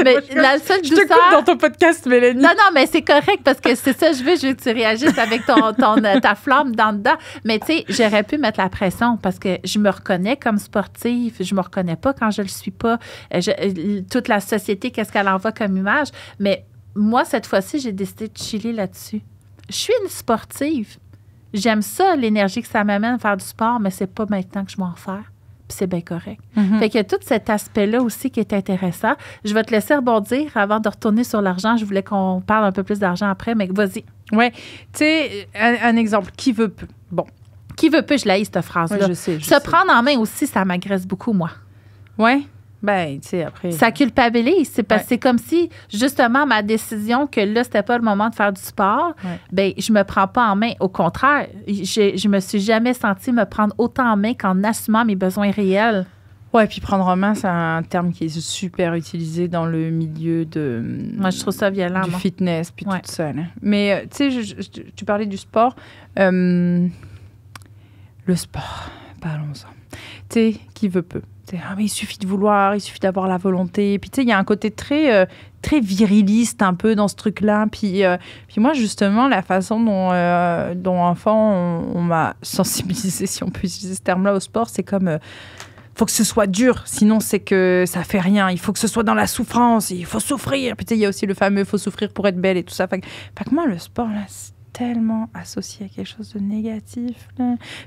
[SPEAKER 1] mais la seule je te dans ton podcast, Mélanie. Non, non, mais c'est correct parce que c'est ça, je veux, je veux que tu réagisses avec ton, euh, ta flamme dans dedans. Mais tu sais, j'aurais pu mettre la pression parce que je me reconnais comme sportive. Je me reconnais pas quand je le suis pas. Euh, euh, toute la société, qu'est-ce qu'elle envoie comme image. Mais moi, cette fois-ci, j'ai décidé de chiller là-dessus. Je suis une sportive. J'aime ça, l'énergie que ça m'amène à faire du sport, mais c'est pas maintenant que je m'en faire c'est bien correct. Mm-hmm. Fait que tout cet aspect-là aussi qui est intéressant. Je vais te laisser rebondir avant de retourner sur l'argent. Je voulais qu'on parle un peu plus d'argent après, mais vas-y. Oui. Tu sais, un, exemple, qui veut peu? Bon. Qui veut peu, je l'ai cette phrase-là. je sais. Se prendre en main aussi, ça m'agresse beaucoup, moi. Oui. Ben,
[SPEAKER 2] tu sais, après. Ça
[SPEAKER 1] culpabilise. C'est comme si, justement, ma décision que là, c'était pas le moment de faire du sport, ben, je me prends pas en main. Au contraire, je me suis jamais senti me prendre autant en main qu'en assumant mes besoins réels. Ouais, puis prendre
[SPEAKER 2] en main, c'est un terme qui est super utilisé dans le milieu de. Moi, je trouve ça violent. Du fitness, puis tout ça. Mais, euh, tu sais, tu parlais du sport. Euh, le sport, parlons-en. Tu sais, qui veut peu. Ah, mais il suffit de vouloir, il suffit d'avoir la volonté. Puis tu sais, il y a un côté très, euh, très viriliste un peu dans ce truc-là. Puis, euh, puis moi, justement, la façon dont, euh, dont enfant, on, m'a sensibilisé, si on peut utiliser ce terme-là, au sport, c'est comme faut que ce soit dur, sinon c'est que ça fait rien. Il faut que ce soit dans la souffrance, il faut souffrir. Puis il y a aussi le fameux faut souffrir pour être belle et tout ça. Fait que, moi, le sport, là, c'est tellement associé à quelque chose de négatif.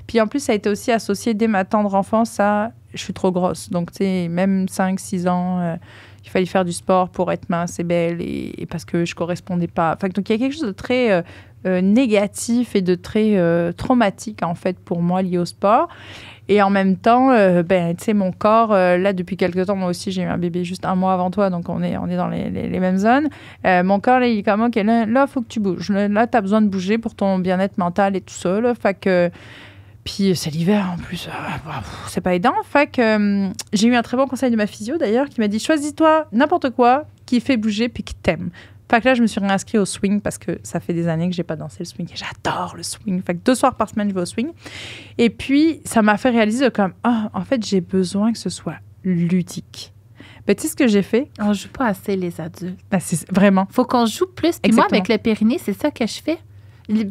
[SPEAKER 2] Puis en plus, ça a été aussi associé dès ma tendre enfance à je suis trop grosse. Donc, tu sais, même 5-6 ans, euh, il fallait faire du sport pour être mince et belle et, parce que je correspondais pas. Enfin, donc, il y a quelque chose de très euh, euh, négatif et de très traumatique, en fait, pour moi, lié au sport. Et en même temps, ben, tu sais, mon corps, là, depuis quelques temps, moi aussi, j'ai eu un bébé juste un mois avant toi, donc on est, on est dans les, les, mêmes zones. mon corps, il est comme, là, il faut que tu bouges. Là, tu as besoin de bouger pour ton bien-être mental et tout ça. Là, fait que puis c'est euh, l'hiver en plus, euh, ah, bah, c'est pas aidant. Fait euh, j'ai eu un très bon conseil de ma physio d'ailleurs qui m'a dit choisis-toi n'importe quoi qui fait bouger puis qui t'aime. là, je me suis réinscrite au swing parce que ça fait des années que j'ai pas dansé le swing et j'adore le swing. Fait deux soirs par semaine, je vais au swing. Et puis, ça m'a fait réaliser comme, ah, en fait, j'ai besoin que ce soit ludique. Mais ben, tu sais ce que j'ai fait? On joue pas assez les adultes. Ben, c'est vraiment. Faut qu'on
[SPEAKER 1] joue plus. Et moi, avec les périnée, c'est ça que je fais.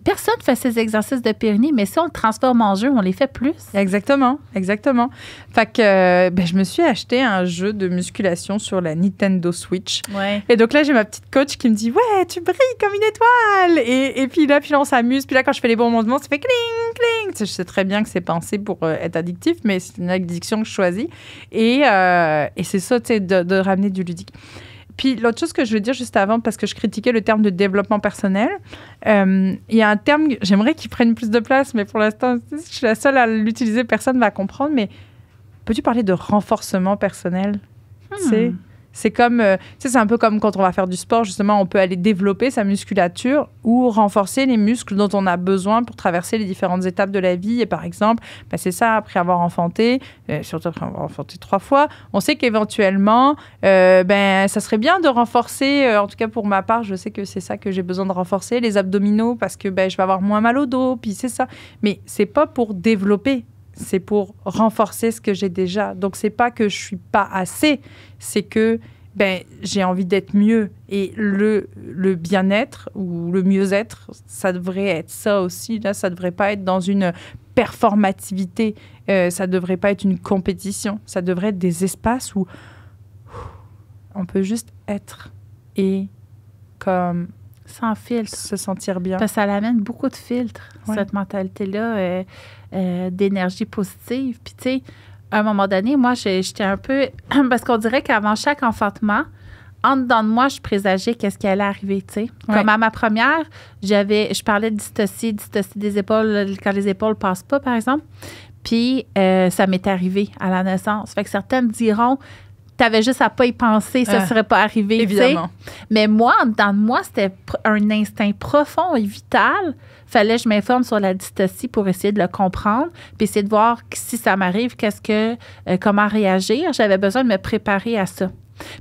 [SPEAKER 1] Personne ne fait ces exercices de périnée, mais si on le
[SPEAKER 2] transforme en jeu, on les fait plus. Exactement, exactement. Fait que euh, ben, je me suis acheté un jeu de musculation sur la Nintendo Switch. Et donc là, j'ai ma petite coach qui me dit Ouais, tu brilles comme une étoile. Et, et puis là, puis on s'amuse. Puis là, quand je fais les bons mouvements, ça fait cling, cling. Je sais très bien que c'est pensé pour euh, être addictif, mais c'est une addiction que je choisis. Et, euh, c'est ça, tu sais, de ramener du ludique. Puis l'autre chose que je veux dire juste avant, parce que je critiquais le terme de développement personnel, euh, il y a un terme, j'aimerais qu'il prenne plus de place, mais pour l'instant, je suis la seule à l'utiliser, personne ne va comprendre, mais peux-tu parler de renforcement personnel? c'est hmm. C'est comme, euh, c'est un peu comme quand on va faire du sport, justement, on peut aller développer sa musculature ou renforcer les muscles dont on a besoin pour traverser les différentes étapes de la vie. Et par exemple, bah, c'est ça, après avoir enfanté, euh, surtout après avoir enfanté trois fois, on sait qu'éventuellement, euh, ben, ça serait bien de renforcer, en tout cas pour ma part, je sais que c'est ça que j'ai besoin de renforcer, les abdominaux, parce que ben, je vais avoir moins mal au dos, puis c'est ça. Mais c'est pas pour développer c'est pour renforcer ce que j'ai déjà. Donc, c'est pas que je suis pas assez, c'est que ben, j'ai envie d'être mieux. Et le, le bien-être ou le mieux-être, ça devrait être ça aussi. Là, ça devrait pas être dans une performativité, Ça euh, ça devrait pas être une compétition, ça devrait être des espaces où on peut juste être et comme sans filtre. Se sentir bien. Parce ça l'amène beaucoup de filtres, cette mentalité-là
[SPEAKER 1] euh, euh, d'énergie positive. Puis, tu sais, à un moment donné, moi, j'étais un peu. parce qu'on dirait qu'avant chaque enfantement, en dedans de moi, je présageais qu'est-ce qui allait arriver, tu sais. Comme à ma première, j'avais, je parlais de dystocie, dystocie des épaules, quand les épaules passent pas, par exemple. Puis euh, ça m'est arrivé à la naissance. Fait que certaines diront, tu avais juste à pas y penser, ça ne ah. serait pas arrivé. Évidemment. Mais moi, dans moi, c'était un instinct profond et vital. Fallait que je m'informe sur la dystocie pour essayer de le comprendre, puis essayer de voir si ça m'arrive, qu'est-ce que, euh, comment réagir. J'avais besoin de me préparer à ça.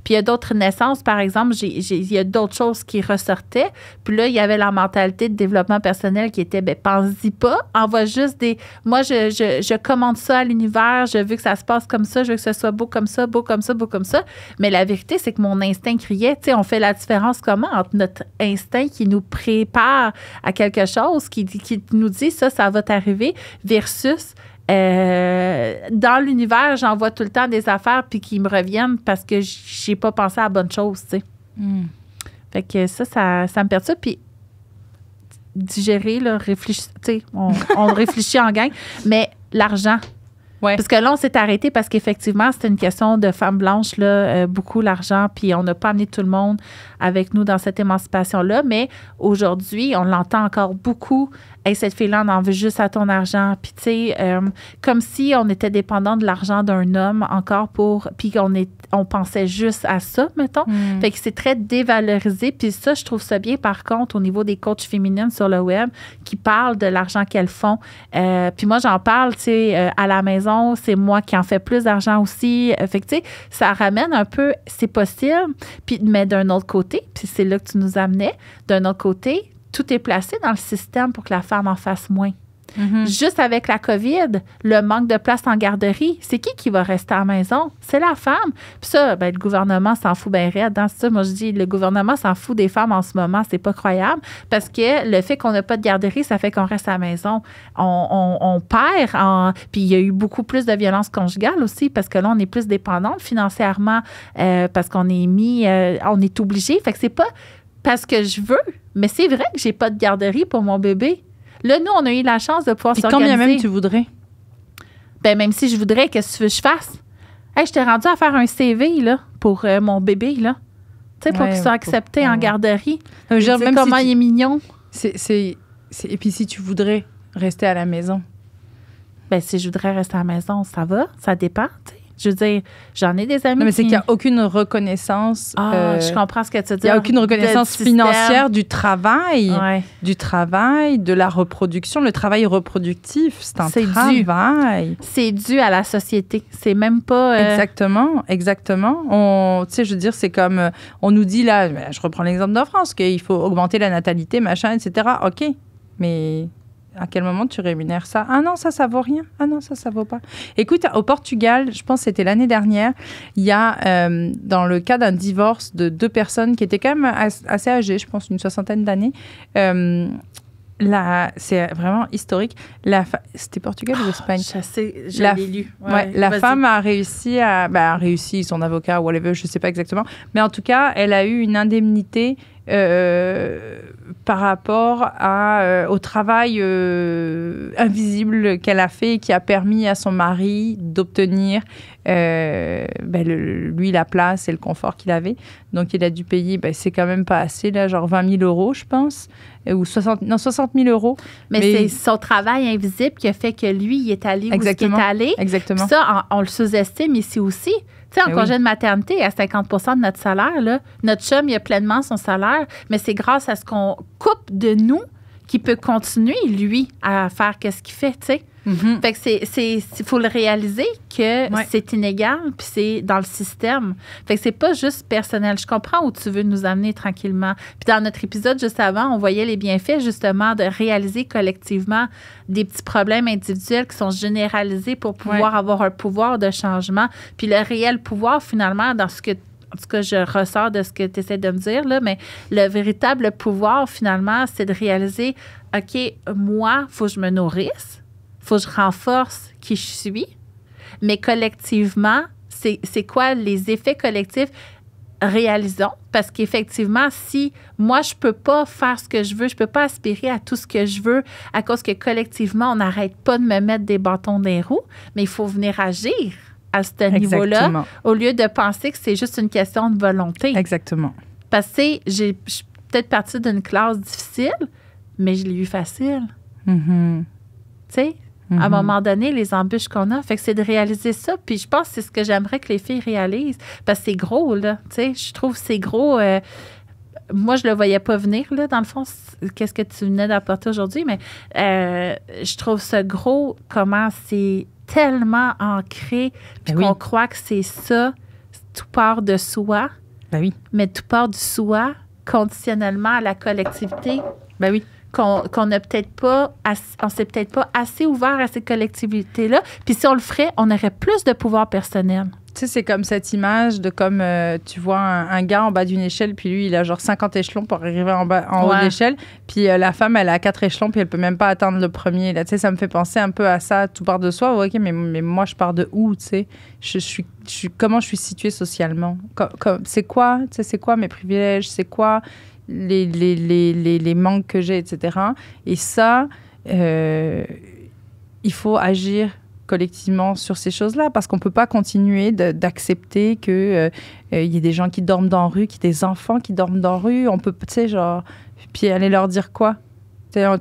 [SPEAKER 1] Puis il y a d'autres naissances, par exemple, j'ai, j'ai, il y a d'autres choses qui ressortaient. Puis là, il y avait la mentalité de développement personnel qui était, ben, pense-y pas, envoie juste des, moi, je, je, je, commande ça à l'univers, je veux que ça se passe comme ça, je veux que ce soit beau comme ça, beau comme ça, beau comme ça. Mais la vérité, c'est que mon instinct criait, tu sais, on fait la différence comment entre notre instinct qui nous prépare à quelque chose, qui, qui nous dit ça, ça va t'arriver, versus euh, dans l'univers, j'envoie tout le temps des affaires puis qui me reviennent parce que j'ai pas pensé à la bonne chose, tu sais. Hmm. Fait que ça, ça, me perturbe. Puis digérer, là, réfléchir, on, on réfléchit en gang, mais l'argent. Parce que là, on s'est arrêté parce qu'effectivement, c'était une question de femme blanches, là, euh, beaucoup l'argent, puis on n'a pas amené tout le monde avec nous dans cette émancipation-là. Mais aujourd'hui, on l'entend encore beaucoup hey, cette fille-là on en veut juste à ton argent. Puis, tu sais, euh, comme si on était dépendant de l'argent d'un homme encore pour. Puis, on, on pensait juste à ça, mettons. Hmm. Fait que c'est très dévalorisé. Puis, ça, je trouve ça bien, par contre, au niveau des coachs féminines sur le web qui parlent de l'argent qu'elles font. Euh, puis, moi, j'en parle, tu sais, euh, à la maison, c'est moi qui en fais plus d'argent aussi. fait que, tu sais, ça ramène un peu, c'est possible. Puis, mais d'un autre côté, puis c'est là que tu nous amenais, d'un autre côté, tout est placé dans le système pour que la femme en fasse moins. Mhm. Juste avec la COVID, le manque de place en garderie, c'est qui qui va rester à la maison? C'est la femme. Puis ça, ben, le gouvernement s'en fout bien raide. Dans hein. ça, moi, je dis, le gouvernement s'en fout des femmes en ce moment. C'est pas croyable parce que le fait qu'on n'a pas de garderie, ça fait qu'on reste à la maison. On, perd. En, puis il y a eu beaucoup plus de violences conjugales aussi parce que là, on est plus dépendante financièrement euh, parce qu'on est mis, euh, on est obligé. Fait que c'est pas, parce que je veux. Mais c'est vrai que j'ai pas de garderie pour mon bébé. Là, nous, on a eu la chance de pouvoir s'organiser. Combien même tu voudrais? Ben, même si je voudrais, que ce que je fasse? Hey, je t'ai rendu à faire un CV là, pour euh, mon bébé, là. Tu sais, pour qu'il soit accepté en garderie. genre, même comment il est mignon. C'est, c'est, Et puis, si tu voudrais rester à la maison? Ben, si je voudrais rester à la maison, ça va, ça dépend, je veux dire, j'en ai
[SPEAKER 2] des amis. Non, mais c'est qu'il n'y a aucune reconnaissance. Ah, euh, je comprends ce que tu dis. Il n'y a aucune reconnaissance financière du travail, du travail, de la reproduction. Le travail reproductif, c'est un travail. C'est dû à la société. C'est même pas. Euh, exactement, exactement. Tu sais, je veux dire, c'est comme. Euh, on nous dit là, ben, je reprends l'exemple de France, qu'il faut augmenter la natalité, machin, etc. OK. Mais à quel moment tu rémunères ça Ah non, ça, ça vaut rien. Ah non, ça, ça vaut pas. Écoute, au Portugal, je pense que c'était l'année dernière, il y a, euh, dans le cas d'un divorce de deux personnes qui étaient quand même assez âgées, je pense une soixantaine d'années, euh, c'est vraiment historique. C'était Portugal ou Espagne oh, la, lu. la femme a réussi à. Bah, a réussi, son avocat, ou whatever, je ne sais pas exactement. Mais en tout cas, elle a eu une indemnité euh, par rapport à, euh, au travail euh, invisible qu'elle a fait et qui a permis à son mari d'obtenir ben, lui la place et le confort qu'il avait. Donc il a dû payer, ben, c'est quand même pas assez, là, genre 20 000 euros, je pense, ou 60, non, 60 000 euros. Mais, c'est son
[SPEAKER 1] travail invisible qui a fait que lui, il est allé où il est allé. Exactement. ça,
[SPEAKER 2] on le sous-estime ici aussi tu sais, en ben congé de
[SPEAKER 1] maternité, à 50 de notre salaire, là, notre chum, il a pleinement son salaire, mais c'est grâce à ce qu'on coupe de nous qu'il peut continuer, lui, à faire qu'est-ce qu'il fait, tu sais. Mhm. Fait que c'est, il faut le réaliser que c'est inégal, puis c'est dans le système. Fait que c'est pas juste personnel. Je comprends où tu veux nous amener tranquillement. Puis dans notre épisode juste avant, on voyait les bienfaits justement de réaliser collectivement des petits problèmes individuels qui sont généralisés pour pouvoir avoir un pouvoir de changement. Puis le réel pouvoir finalement dans ce que en tout cas, je ressors de ce que tu essaies de me dire, là, mais le véritable pouvoir, finalement, c'est de réaliser, OK, moi, il faut que je me nourrisse, faut que je renforce qui je suis, mais collectivement, c'est quoi les effets collectifs? Réalisons, parce qu'effectivement, si moi, je ne peux pas faire ce que je veux, je ne peux pas aspirer à tout ce que je veux à cause que collectivement, on n'arrête pas de me mettre des bâtons dans les roues, mais il faut venir agir à ce niveau-là au lieu de penser que c'est juste une question de volonté. Exactement. Parce que je suis peut-être partie d'une classe difficile, mais je l'ai eu facile. Mm-hmm. Tu sais, à un mm-hmm. moment donné, les embûches qu'on a, fait que c'est de réaliser ça. Puis je pense que c'est ce que j'aimerais que les filles réalisent. Parce que c'est gros, là. Tu sais, je trouve c'est gros. Euh, moi, je le voyais pas venir, là, dans le fond, qu'est-ce que tu venais d'apporter aujourd'hui, mais euh, je trouve ça gros, comment c'est tellement ancré, puis ben qu'on croit que c'est ça, tout part de soi. Ben oui. Mais tout part du soi, conditionnellement à la collectivité. bah oui qu'on ne peut-être pas, s'est peut-être pas assez ouvert
[SPEAKER 2] à ces collectivités-là. Puis si on le ferait, on aurait plus de pouvoir personnel. Tu sais, c'est comme cette image de comme euh, tu vois un, gars en bas d'une échelle, puis lui, il a genre 50 échelons pour arriver en, en haut d'échelle. Puis euh, la femme, elle a quatre échelons, puis elle peut même pas atteindre le premier. Là, tu sais, ça me fait penser un peu à ça. Tout part de soi, ok, mais, mais moi, je pars de où, tu sais je, suis, Comment je suis située socialement C'est quoi, tu sais, c'est quoi mes privilèges C'est quoi les, les, manques que j'ai, etc. Et ça, euh, il faut agir collectivement sur ces choses-là parce qu'on ne peut pas continuer d'accepter qu'il euh, euh, y ait des gens qui dorment dans la rue, qu'il y des enfants qui dorment dans la rue. On peut, tu sais, genre, puis aller leur dire quoi?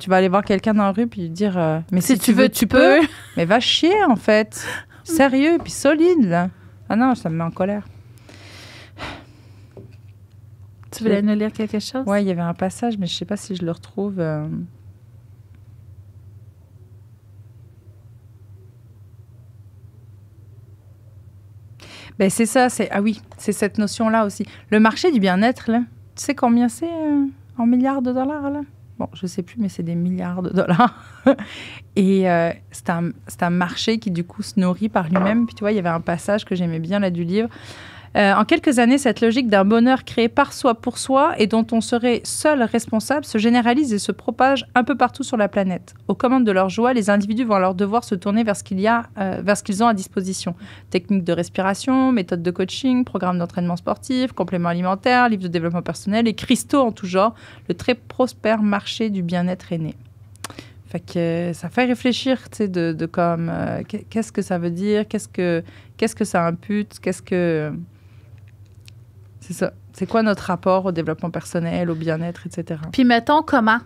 [SPEAKER 2] tu vas aller voir quelqu'un dans la rue puis dire mais si, tu, veux, tu peux. mais va chier en fait. Sérieux puis solide là. Ah non, ça me met en colère. Tu voulais nous lire quelque chose? Oui, il y avait un passage, mais je ne sais pas si je le retrouve. Euh. Ben, c'est ça, c'est ah oui, c'est cette notion-là aussi. Le marché du bien-être, là, tu sais combien c'est euh, en milliards de dollars là Bon, je ne sais plus, mais c'est des milliards de dollars. Et euh, c'est un, un, marché qui du coup se nourrit par lui-même. Puis tu vois, il y avait un passage que j'aimais bien là du livre euh, en quelques années, cette logique d'un bonheur créé par soi pour soi et dont on serait seul responsable se généralise et se propage un peu partout sur la planète. Aux commandes de leur joie, les individus vont alors devoir se tourner vers ce qu'il y a, euh, vers ce qu'ils ont à disposition. Techniques de respiration, méthodes de coaching, programmes d'entraînement sportif, compléments alimentaires, livres de développement personnel et cristaux en tout genre. Le très prospère marché du bien-être est né. Euh, ça fait réfléchir, tu sais, de, comme qu'est-ce que ça veut dire, qu'est-ce que qu'est-ce que ça impute, qu'est-ce que c'est ça. C'est quoi notre rapport au développement personnel, au bien-être,
[SPEAKER 1] etc. Puis mettons comment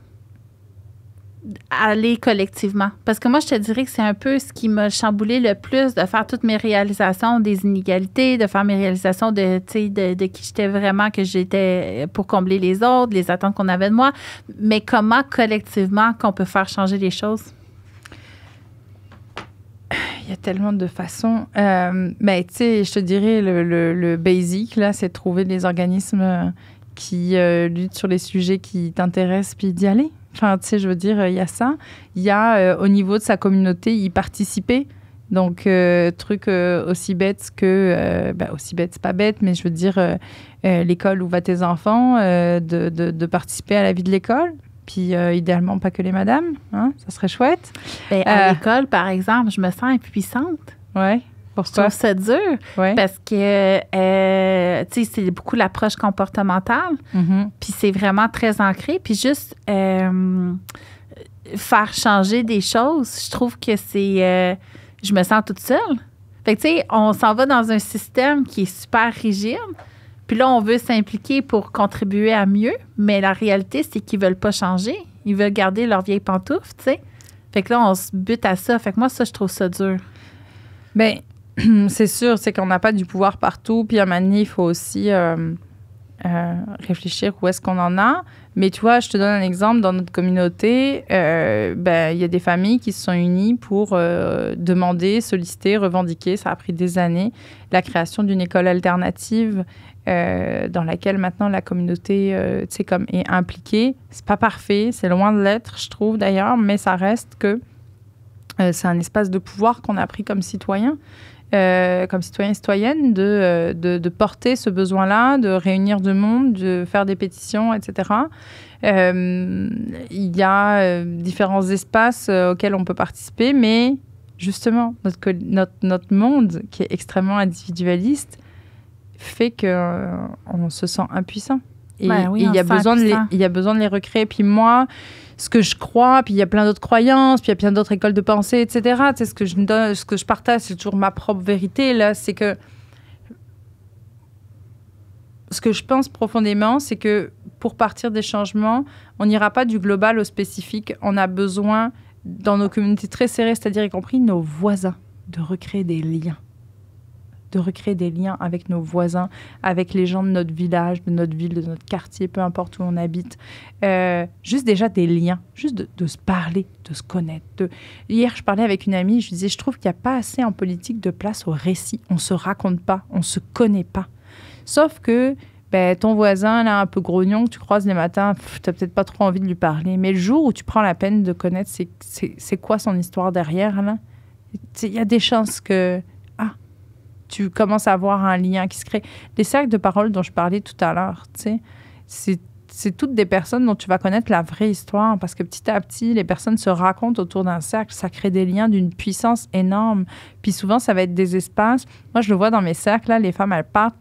[SPEAKER 1] aller collectivement. Parce que moi, je te dirais que c'est un peu ce qui m'a chamboulé le plus de faire toutes mes réalisations des inégalités, de faire mes réalisations de, de, de qui j'étais vraiment, que j'étais pour combler les autres, les attentes qu'on avait de moi. Mais comment collectivement qu'on peut faire changer les choses?
[SPEAKER 2] Il y a tellement de façons. Euh, ben, tu sais, je te dirais, le, basic, là, c'est de trouver des organismes euh, qui euh, luttent sur les sujets qui t'intéressent, puis d'y aller. Enfin, tu sais, je veux dire, euh, il y a ça. Il y a, au niveau de sa communauté, y participer. Donc, truc aussi bête que, ben, aussi bête, c'est pas bête, mais je veux dire, l'école où va tes enfants, de, participer à la vie de l'école, puis euh, idéalement pas que les madames, hein, ça serait chouette. Ben, à euh, l'école,
[SPEAKER 1] par exemple, je me sens impuissante. Oui. pour Je ça dur. Parce que, euh, tu sais, c'est beaucoup l'approche comportementale. Mm-hmm. Puis c'est vraiment très ancré. Puis juste faire changer des choses, je trouve que c'est. je me sens toute seule. Fait que, tu sais, on s'en va dans un système qui est super rigide. Puis là, on veut s'impliquer pour contribuer à mieux, mais la réalité, c'est qu'ils veulent pas changer. Ils veulent garder leurs vieilles pantoufles, tu sais. Fait que là, on se bute à ça.
[SPEAKER 2] Fait que moi, ça, je trouve ça dur. Bien, c'est sûr, c'est qu'on n'a pas du pouvoir partout. Puis à un il faut aussi euh, euh, réfléchir où est-ce qu'on en a. Mais tu vois, je te donne un exemple. Dans notre communauté, euh, ben, il y a des familles qui se sont unies pour euh, demander, solliciter, revendiquer. Ça a pris des années. La création d'une école alternative euh, dans laquelle maintenant la communauté comme est impliquée. C'est pas parfait, c'est loin de l'être, je trouve d'ailleurs, mais ça reste que c'est un espace de pouvoir qu'on a pris comme citoyen. Euh, comme citoyen, citoyenne, de, euh, de, de porter ce besoin-là, de réunir du monde, de faire des pétitions, etc. Euh, il y a différents espaces auxquels on peut participer, mais justement, notre, notre, notre monde, qui est extrêmement individualiste, fait qu'on on se sent impuissant. Et, bah il, y a besoin de il y a besoin de les recréer. Puis moi, ce que je crois, puis il y a plein d'autres croyances, puis il y a plein d'autres écoles de pensée, etc. ce que je donne, ce que je partage, c'est toujours ma propre vérité. Là, c'est que ce que je pense profondément, c'est que pour partir des changements, on n'ira pas du global au spécifique. On a besoin dans nos communautés très serrées, c'est-à-dire y compris nos voisins, de recréer des liens de recréer des liens avec nos voisins, avec les gens de notre village, de notre ville, de notre quartier, peu importe où on habite. Euh, juste déjà des liens, juste de, se parler, de se connaître. Hier, je parlais avec une amie, je disais, je trouve qu'il n'y a pas assez en politique de place au récit. On ne se raconte pas, on ne se connaît pas. Sauf que ben, ton voisin, là, un peu grognon, que tu croises les matins, tu n'as peut-être pas trop envie de lui parler. Mais le jour où tu prends la peine de connaître c'est quoi son histoire derrière, là, il y a des chances que tu commences à avoir un lien qui se crée. Les cercles de parole dont je parlais tout à l'heure, c'est c'est toutes des personnes dont tu vas connaître la vraie histoire parce que petit à petit, les personnes se racontent autour d'un cercle. Ça crée des liens d'une puissance énorme. Puis souvent, ça va être des espaces. Moi, je le vois dans mes cercles, là, les femmes, elles partent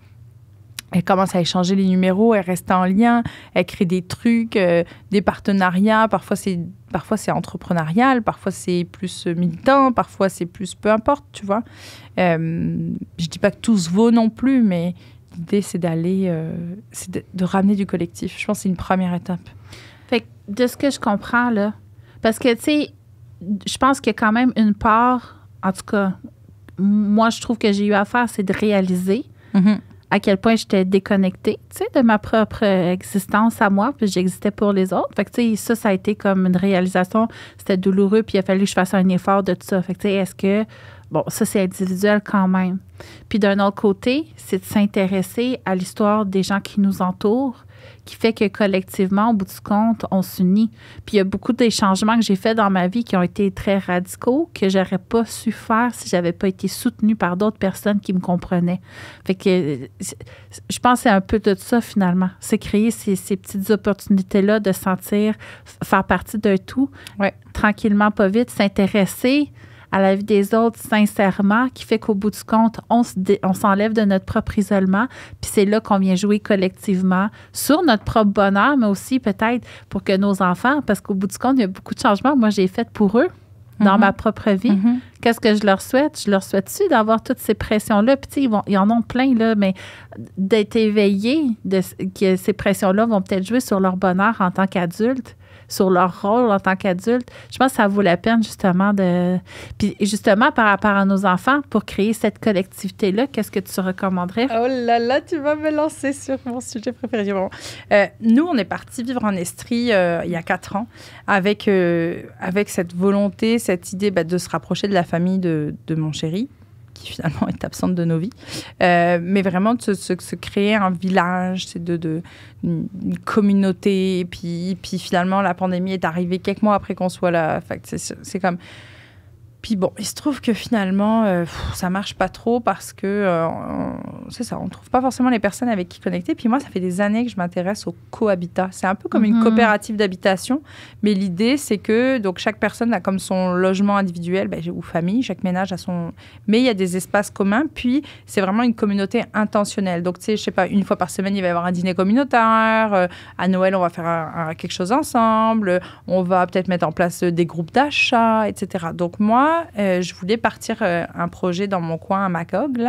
[SPEAKER 2] elle commence à échanger les numéros, elle reste en lien, elle crée des trucs, euh, des partenariats. Parfois c'est parfois c'est entrepreneurial, parfois c'est plus euh, militant, parfois c'est plus peu importe, tu vois. Euh, je dis pas que tout se vaut non plus, mais l'idée c'est d'aller, euh, c'est de, ramener du collectif. Je pense que c'est une première étape.
[SPEAKER 1] Fait que de ce que je comprends là, parce que tu sais, je pense qu'il y a quand même une part, en tout cas, moi je trouve que j'ai eu à faire, c'est de réaliser. Mm-hmm à quel point j'étais déconnectée, tu de ma propre existence à moi, puis j'existais pour les autres. Fait que, ça, ça a été comme une réalisation. C'était douloureux, puis il a fallu que je fasse un effort de tout ça. Fait tu sais, est-ce que, bon, ça, c'est individuel quand même. Puis d'un autre côté, c'est de s'intéresser à l'histoire des gens qui nous entourent, qui fait que collectivement, au bout du compte, on s'unit. Puis il y a beaucoup des changements que j'ai faits dans ma vie qui ont été très radicaux, que j'aurais pas su faire si j'avais pas été soutenue par d'autres personnes qui me comprenaient. Fait que je pense c'est un peu de ça finalement. C'est créer ces, petites opportunités-là de sentir faire partie d'un tout. Tranquillement, pas vite, s'intéresser à la vie des autres sincèrement, qui fait qu'au bout du compte, on, s'enlève de notre propre isolement, puis c'est là qu'on vient jouer collectivement sur notre propre bonheur, mais aussi peut-être pour que nos enfants, parce qu'au bout du compte, il y a beaucoup de changements moi j'ai fait pour eux dans mhm. ma propre vie. Mhm. Qu'est-ce que je leur souhaite? Je leur souhaite-tu d'avoir toutes ces pressions-là? Puis, tu sais, ils, en ont plein, là, mais d'être éveillés, que ces pressions-là vont peut-être jouer sur leur bonheur en tant qu'adultes sur leur rôle en tant qu'adultes. Je pense que ça vaut la peine justement de...
[SPEAKER 2] Puis justement, par
[SPEAKER 1] rapport à nos enfants, pour créer cette collectivité-là, qu'est-ce que tu recommanderais? Oh
[SPEAKER 2] là là, tu vas me lancer sur mon sujet préféré. Bon. Euh, nous, on est partis vivre en Estrie euh, il y a quatre ans avec, euh, avec cette volonté, cette idée bah, de se rapprocher de la famille de, de mon chéri finalement est absente de nos vies. Euh, mais vraiment de se, créer un village, c'est de, de, une communauté. Et puis, puis finalement, la pandémie est arrivée quelques mois après qu'on soit là. C'est comme puis bon, il se trouve que finalement, ça euh, ne ça marche pas trop parce que, euh, c'est ça, on trouve pas forcément les personnes avec qui connecter. Puis moi, ça fait des années que je m'intéresse au cohabitat. C'est un peu comme une mhm. coopérative d'habitation, mais l'idée, c'est que donc chaque personne a comme son logement individuel ben, ou famille, chaque ménage a son... Mais il y a des espaces communs, puis c'est vraiment une communauté intentionnelle. Donc, tu sais, je sais pas, une fois par semaine, il va y avoir un dîner communautaire. Euh, à Noël, on va faire quelque chose ensemble. On va peut-être mettre en place des groupes d'achat, etc. Donc moi, euh, je voulais partir euh, un projet dans mon coin à Macog.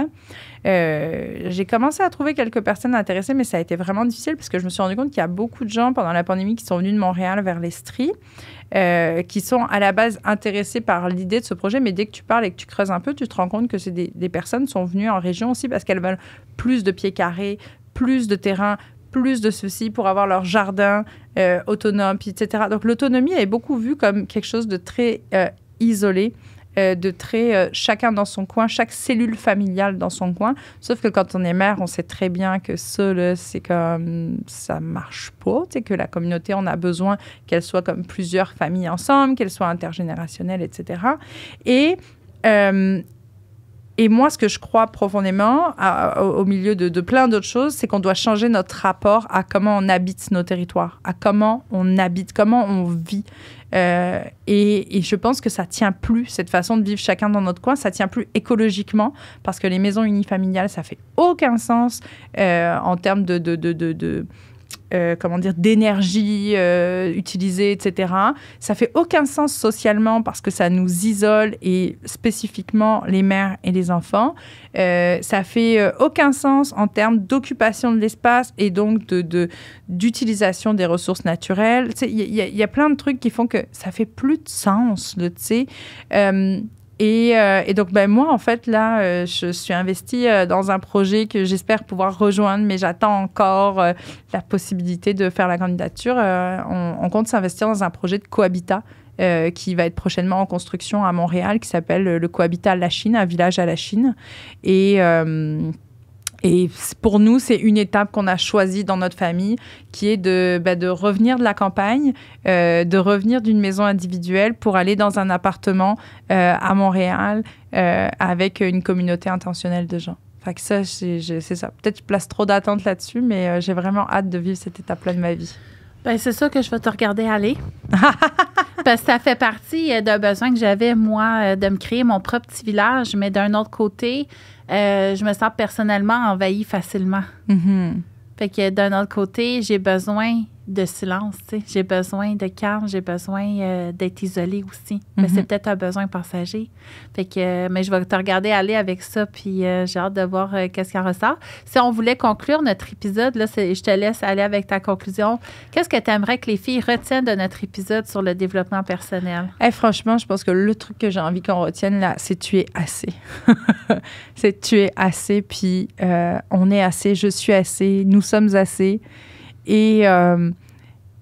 [SPEAKER 2] Euh, j'ai commencé à trouver quelques personnes intéressées, mais ça a été vraiment difficile parce que je me suis rendu compte qu'il y a beaucoup de gens pendant la pandémie qui sont venus de Montréal vers l'Estrie, qui sont à la base intéressés par l'idée de ce projet, mais dès que tu parles et que tu creuses un peu, tu te rends compte que c'est des, personnes sont venues en région aussi parce qu'elles veulent plus de pieds carrés, plus de terrain, plus de ceci pour avoir leur jardin autonome, etc. Donc l'autonomie est beaucoup vue comme quelque chose de très euh, isolés, euh, de très euh, chacun dans son coin, chaque cellule familiale dans son coin. Sauf que quand on est mère, on sait très bien que ça, c'est comme ça marche pas. que la communauté, on a besoin qu'elle soit comme plusieurs familles ensemble, qu'elle soit intergénérationnelle, etc. Et euh, et moi, ce que je crois profondément, au, milieu de, de plein d'autres choses, c'est qu'on doit changer notre rapport à comment on habite nos territoires, à comment on habite, comment on vit. Euh, et, je pense que ça tient plus, cette façon de vivre chacun dans notre coin, ça tient plus écologiquement parce que les maisons unifamiliales, ça fait aucun sens euh, en termes de, de euh, comment dire, d'énergie euh, utilisée, etc. Ça fait aucun sens socialement parce que ça nous isole et spécifiquement les mères et les enfants. Ça euh, ça fait aucun sens en termes d'occupation de l'espace et donc de d'utilisation des ressources naturelles. Il y, a plein de trucs qui font que ça fait plus de sens, tu sais. Euh, et, donc, ben, moi, en fait, là, euh, je suis investie euh, dans un projet que j'espère pouvoir rejoindre, mais j'attends encore la possibilité de faire la candidature. On, compte s'investir dans un projet de cohabitat qui va être prochainement en construction à Montréal, qui s'appelle le cohabitat la Chine, un village à la Chine. Et et pour nous, c'est une étape qu'on a choisie dans notre famille, qui est de, bah, revenir de la campagne, euh, de revenir d'une maison individuelle pour aller dans un appartement euh, à Montréal euh, avec une communauté intentionnelle de gens. Fait que ça, c'est ça. Peut-être que je place trop d'attentes là-dessus, mais j'ai vraiment hâte de vivre cette étape-là de ma vie. Ben, c'est ça que je vais te
[SPEAKER 1] regarder aller. Parce que ça fait partie d'un besoin que j'avais, moi, de me créer mon propre petit village, mais d'un autre côté, euh, je me sens personnellement envahie facilement. Mm-hmm. Fait que d'un autre côté, j'ai besoin de silence. J'ai besoin de calme, j'ai besoin euh, d'être isolée aussi. Mais mm-hmm. c'est peut-être un besoin passager. Fait que, euh, mais je vais te regarder aller avec ça, puis euh, j'ai hâte de voir qu'est-ce qu'il en ressort. Si on voulait conclure notre épisode, là, je te laisse aller avec ta conclusion. Qu'est-ce que tu aimerais que les filles
[SPEAKER 2] retiennent de notre épisode sur le développement personnel? Eh, franchement, je pense que le truc que j'ai envie qu'on retienne là, c'est tu es assez. c'est tu es assez, puis on est assez, je suis assez, nous sommes assez. Et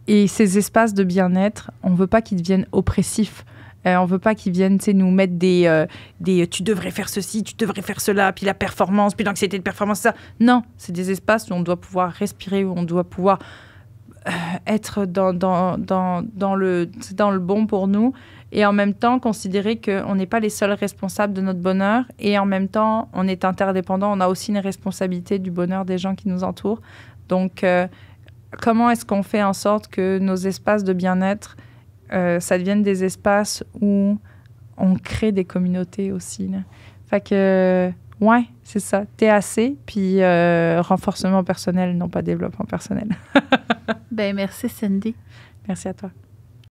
[SPEAKER 2] et ces espaces de bien-être, on ne veut pas qu'ils deviennent oppressifs. Euh, on ne veut pas qu'ils viennent nous mettre des, euh, des euh, tu devrais faire ceci, tu devrais faire cela, puis la performance, puis l'anxiété de performance, ça. Non, c'est des espaces où on doit pouvoir respirer, où on doit pouvoir être dans, dans, le, dans le bon pour nous et en même temps considérer qu'on n'est pas les seuls responsables de notre bonheur et en même temps on est interdépendant, on a aussi une responsabilité du bonheur des gens qui nous entourent. Donc comment est-ce qu'on fait en sorte que nos espaces de bien-être, euh, ça devienne des espaces où on crée des communautés aussi. Fait que, ouais, c'est ça. TAC, puis euh, renforcement personnel, non pas développement personnel. ben merci Cindy.
[SPEAKER 1] Merci à toi.